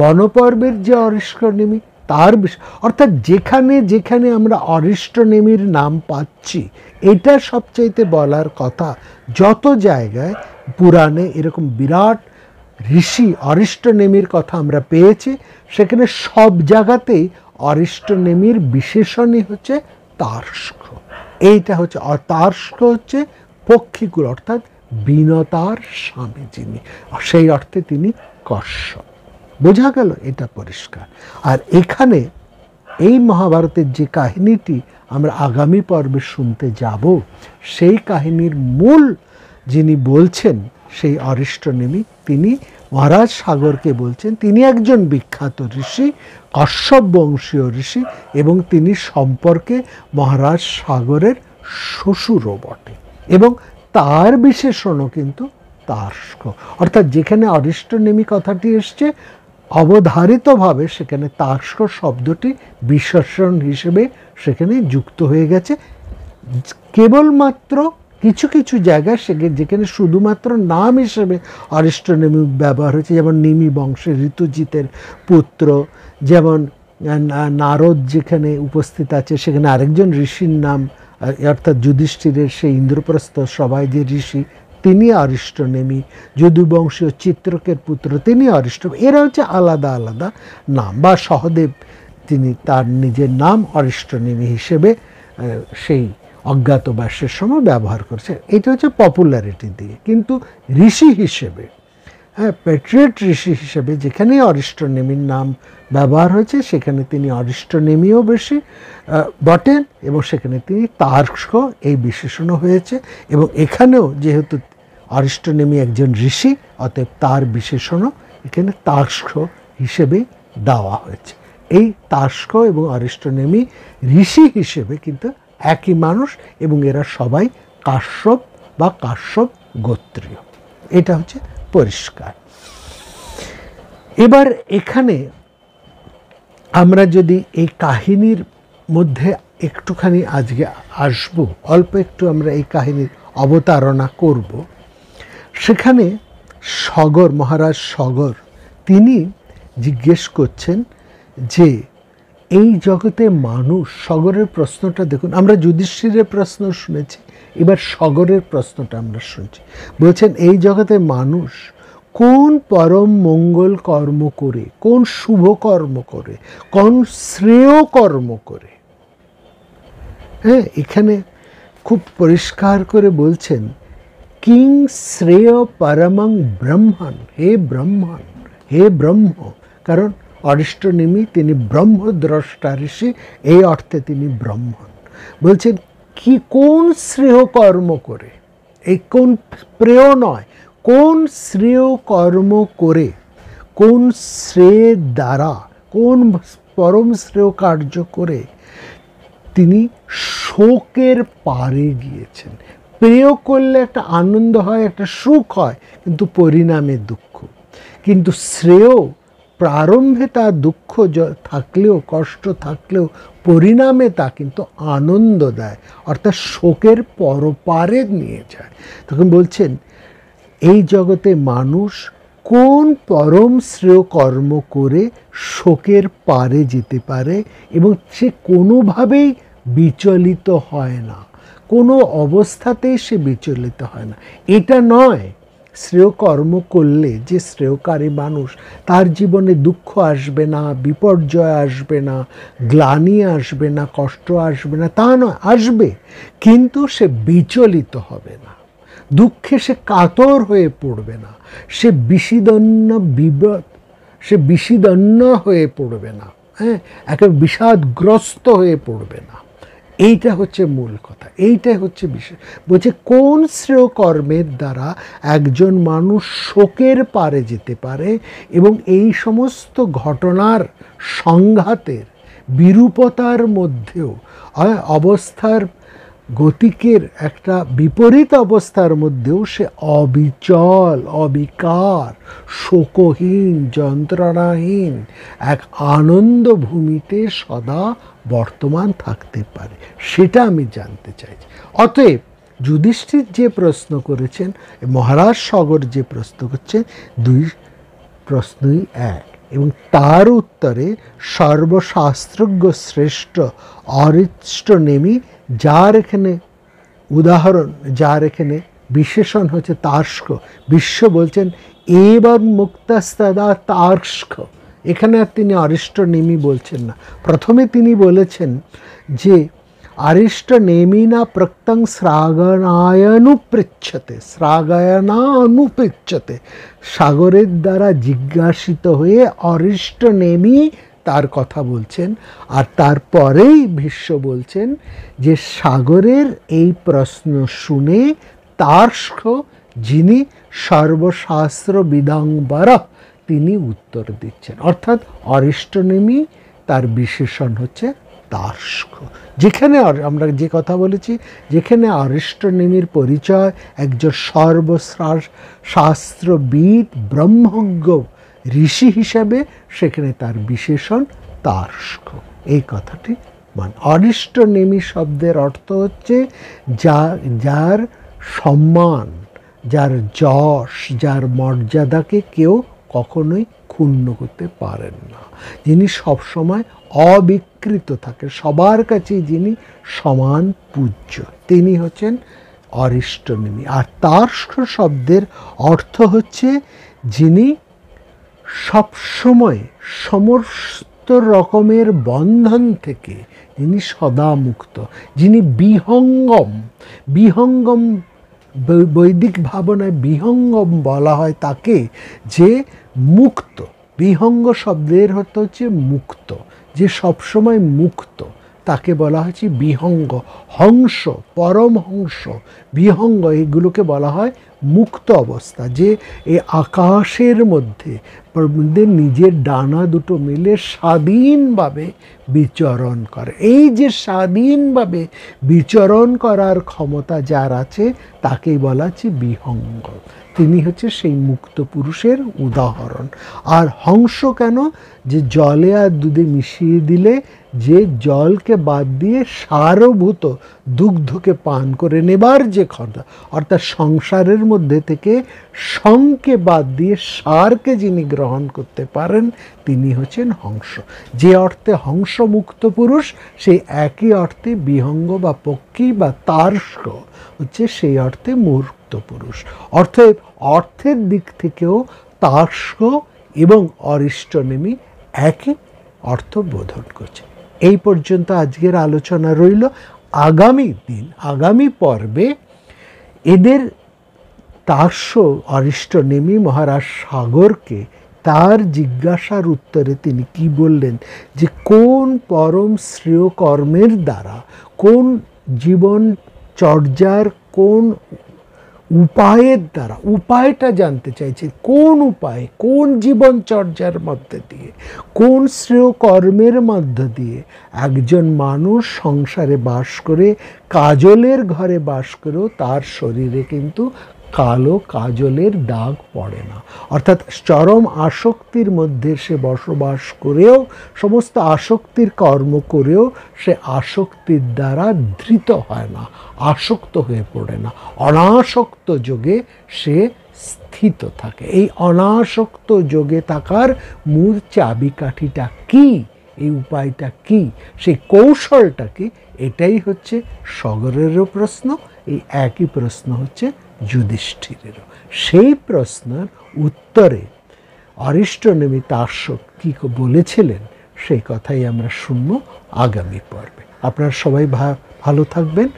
বনপর্বের যে অরিষ্ক নেমি তার বিষয় অর্থাৎ যেখানে যেখানে আমরা অরিষ্ট নেমির নাম পাচ্ছি এটা সবচাইতে বলার কথা যত জায়গায় পুরাণে এরকম বিরাট ঋষি অরিষ্ট নেমির কথা আমরা পেয়েছি সেখানে সব জায়গাতেই অরিষ্ট নেমির বিশেষণই হচ্ছে তার্স্ক এইটা হচ্ছে তার্স্ক হচ্ছে পক্ষীকুল অর্থাৎ বিনতার স্বামী যিনি সেই অর্থে তিনি কর্ষণ বোঝা গেল এটা পরিষ্কার আর এখানে এই মহাভারতের যে কাহিনীটি আমরা আগামী পর্বে শুনতে যাব সেই কাহিনীর মূল যিনি বলছেন সেই অরিষ্টনেমি তিনি মহারাজ সাগরকে বলছেন তিনি একজন বিখ্যাত ঋষি কশ্যপ বংশীয় ঋষি এবং তিনি সম্পর্কে মহারাজ সাগরের শ্বশুরও বটে এবং তার বিশেষণও কিন্তু তাস্ক অর্থাৎ যেখানে অরিষ্টনেমি কথাটি এসছে অবধারিতভাবে সেখানে তাস্ক শব্দটি বিশ্বসরণ হিসেবে সেখানে যুক্ত হয়ে গেছে কেবলমাত্র কিছু কিছু জায়গায় সে যেখানে শুধুমাত্র নাম হিসেবে অরিষ্টনেমী ব্যবহার হয়েছে যেমন নিমি বংশে ঋতুজিতের পুত্র যেমন নারদ যেখানে উপস্থিত আছে সেখানে আরেকজন ঋষির নাম অর্থাৎ যুধিষ্ঠিরের সেই ইন্দ্রপ্রস্থ সবাই যে ঋষি তিনি অরিষ্টনেমি যদুবংশীয় চিত্রকের পুত্র তিনি অরিষ্ট এরা হচ্ছে আলাদা আলাদা নাম বা সহদেব তিনি তার নিজের নাম অরিষ্টনেমি হিসেবে সেই অজ্ঞাতবাসের সময় ব্যবহার করছে এটা হচ্ছে পপুলারিটি দিয়ে কিন্তু ঋষি হিসেবে হ্যাঁ প্যাট্রিয়েট ঋষি হিসেবে যেখানেই অরিষ্টনেমির নাম ব্যবহার হয়েছে সেখানে তিনি অরিষ্টনেমিও বেশি বটেন এবং সেখানে তিনি তার্ক এই বিশেষণও হয়েছে এবং এখানেও যেহেতু অরিষ্টনেমী একজন ঋষি অতএব তার বিশেষণও এখানে তাস্ক হিসেবে দেওয়া হয়েছে এই তাস্ক এবং অরিষ্টনেমী ঋষি হিসেবে কিন্তু একই মানুষ এবং এরা সবাই কাশ্যপ বা কাশ্যপ গোত্রীয় এটা হচ্ছে পরিষ্কার এবার এখানে আমরা যদি এই কাহিনীর মধ্যে একটুখানি আজকে আসব অল্প একটু আমরা এই কাহিনীর অবতারণা করব সেখানে সগর মহারাজ সগর তিনি জিজ্ঞেস করছেন যে এই জগতে মানুষ সগরের প্রশ্নটা দেখুন আমরা যুধিষ্ঠিরের প্রশ্ন শুনেছি এবার সগরের প্রশ্নটা আমরা শুনছি বলছেন এই জগতে মানুষ কোন পরম মঙ্গল কর্ম করে কোন শুভ কর্ম করে কোন শ্রেয় কর্ম করে হ্যাঁ এখানে খুব পরিষ্কার করে বলছেন কিং শ্রেয় পরমং ব্রহ্মণ হে ব্রহ্মণ হে ব্রহ্ম কারণ অরিষ্টনিমি তিনি দ্রষ্টা ঋষি এই অর্থে তিনি ব্রহ্মণ বলছেন কি কোন শ্রেয় কর্ম করে এই কোন প্রেয় নয় কোন শ্রেয় কর্ম করে কোন শ্রেয় দ্বারা কোন পরম শ্রেয় কার্য করে তিনি শোকের পারে গিয়েছেন প্রয়োগ করলে একটা আনন্দ হয় একটা সুখ হয় কিন্তু পরিণামে দুঃখ কিন্তু শ্রেয় প্রারম্ভে তার দুঃখ থাকলেও কষ্ট থাকলেও পরিণামে তা কিন্তু আনন্দ দেয় অর্থাৎ শোকের পরপারে নিয়ে যায় তখন বলছেন এই জগতে মানুষ কোন পরম শ্রেয় কর্ম করে শোকের পারে যেতে পারে এবং সে কোনোভাবেই বিচলিত হয় না কোনো অবস্থাতেই সে বিচলিত হয় না এটা নয় শ্রেয় কর্ম করলে যে শ্রেয়কারী মানুষ তার জীবনে দুঃখ আসবে না বিপর্যয় আসবে না গ্লানি আসবে না কষ্ট আসবে না তা নয় আসবে কিন্তু সে বিচলিত হবে না দুঃখে সে কাতর হয়ে পড়বে না সে বিষিদন্য বিব্রত সে বিষিদন্য হয়ে পড়বে না হ্যাঁ একে বিষাদগ্রস্ত হয়ে পড়বে না এইটা হচ্ছে মূল কথা এইটাই হচ্ছে বিষয় বলছে কোন শ্রেয় কর্মের দ্বারা একজন মানুষ শোকের পারে যেতে পারে এবং এই সমস্ত ঘটনার সংঘাতের বিরূপতার মধ্যেও অবস্থার গতিকের একটা বিপরীত অবস্থার মধ্যেও সে অবিচল অবিকার শোকহীন যন্ত্রণাহীন এক আনন্দ ভূমিতে সদা বর্তমান থাকতে পারে সেটা আমি জানতে চাইছি অতএব যুধিষ্ঠির যে প্রশ্ন করেছেন মহারাজ সগর যে প্রশ্ন করছেন দুই প্রশ্নই এক এবং তার উত্তরে সর্বশাস্ত্রজ্ঞ শ্রেষ্ঠ অরিষ্ট নেমি যার এখানে উদাহরণ যার এখানে বিশেষণ হচ্ছে তার্স্ক বিশ্ব বলছেন এবার মুক্তাস্তাদা তার্স্ক এখানে আর তিনি অরিষ্টনেমি বলছেন না প্রথমে তিনি বলেছেন যে নেমি না প্রক্তং শ্রাগণায়নুপৃচ্ছতে শ্রাগয়নানুপৃচ্ছতে সাগরের দ্বারা জিজ্ঞাসিত হয়ে নেমি তার কথা বলছেন আর তারপরেই ভীষ্ম বলছেন যে সাগরের এই প্রশ্ন শুনে তার যিনি সর্বশাস্ত্র বিদাংবর তিনি উত্তর দিচ্ছেন অর্থাৎ অরিষ্টনেমি তার বিশেষণ হচ্ছে তার্ষ্ক যেখানে আমরা যে কথা বলেছি যেখানে অরিষ্টনেমির পরিচয় একজন সর্বশ্রাস শাস্ত্রবিদ ব্রহ্মজ্ঞ ঋষি হিসাবে সেখানে তার বিশেষণ তার্স্ক এই কথাটি মান অরিষ্ট নেমি শব্দের অর্থ হচ্ছে যা যার সম্মান যার যশ যার মর্যাদাকে কেউ কখনোই ক্ষুণ্ণ করতে পারেন না যিনি সবসময় অবিকৃত থাকে সবার কাছে যিনি সমান পূজ্য তিনি হচ্ছেন অরিষ্টনেমি আর তার শব্দের অর্থ হচ্ছে যিনি সবসময় সমস্ত রকমের বন্ধন থেকে যিনি সদা মুক্ত যিনি বিহঙ্গম বিহঙ্গম বৈদিক ভাবনায় বিহঙ্গম বলা হয় তাকে যে মুক্ত বিহঙ্গ শব্দের অর্থ হচ্ছে মুক্ত যে সবসময় মুক্ত তাকে বলা হয়েছে বিহঙ্গ হংস পরমহংস বিহঙ্গ এগুলোকে বলা হয় মুক্ত অবস্থা যে এই আকাশের মধ্যে নিজের ডানা দুটো মিলে স্বাধীনভাবে বিচরণ করে এই যে স্বাধীনভাবে বিচরণ করার ক্ষমতা যার আছে তাকেই বলা হচ্ছে বিহঙ্গ তিনি হচ্ছে সেই মুক্ত পুরুষের উদাহরণ আর হংস কেন যে জলে আর দুধে মিশিয়ে দিলে যে জলকে বাদ দিয়ে সারভূত দুগ্ধকে পান করে নেবার যে ক্ষমতা অর্থাৎ সংসারের মধ্যে থেকে সংকে বাদ দিয়ে সারকে যিনি গ্রহণ করতে পারেন তিনি হচ্ছেন হংস যে অর্থে হংসমুক্ত পুরুষ সেই একই অর্থে বিহঙ্গ বা পক্ষী বা তার্স হচ্ছে সেই অর্থে মুক্ত পুরুষ অর্থের অর্থের দিক থেকেও তার্স এবং অরিষ্টনেমি একই অর্থ বোধন করছে এই পর্যন্ত আজকের আলোচনা রইল আগামী দিন আগামী পর্বে এদের তাস্য নেমি মহারাজ সাগরকে তার জিজ্ঞাসার উত্তরে তিনি কি বললেন যে কোন পরম শ্রেয় কর্মের দ্বারা কোন জীবন চর্যার কোন উপায়ের দ্বারা উপায়টা জানতে চাইছে কোন উপায় কোন জীবনচর্যার মধ্যে দিয়ে কোন শ্রেয় কর্মের মধ্য দিয়ে একজন মানুষ সংসারে বাস করে কাজলের ঘরে বাস করেও তার শরীরে কিন্তু কালো কাজলের দাগ পড়ে না অর্থাৎ চরম আসক্তির মধ্যে সে বসবাস করেও সমস্ত আসক্তির কর্ম করেও সে আসক্তির দ্বারা ধৃত হয় না আসক্ত হয়ে পড়ে না অনাসক্ত যোগে সে স্থিত থাকে এই অনাসক্ত যোগে থাকার মূল চাবিকাঠিটা কি এই উপায়টা কি সেই কৌশলটা কি এটাই হচ্ছে সগরেরও প্রশ্ন এই একই প্রশ্ন হচ্ছে যুধিষ্ঠিরেরও সেই প্রশ্নের উত্তরে অরিষ্টনমী তার্শক কী বলেছিলেন সেই কথাই আমরা শুনব আগামী পর্বে আপনারা সবাই ভালো থাকবেন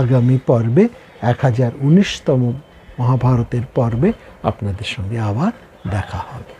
আগামী পর্বে এক হাজার উনিশতম মহাভারতের পর্বে আপনাদের সঙ্গে আবার দেখা হবে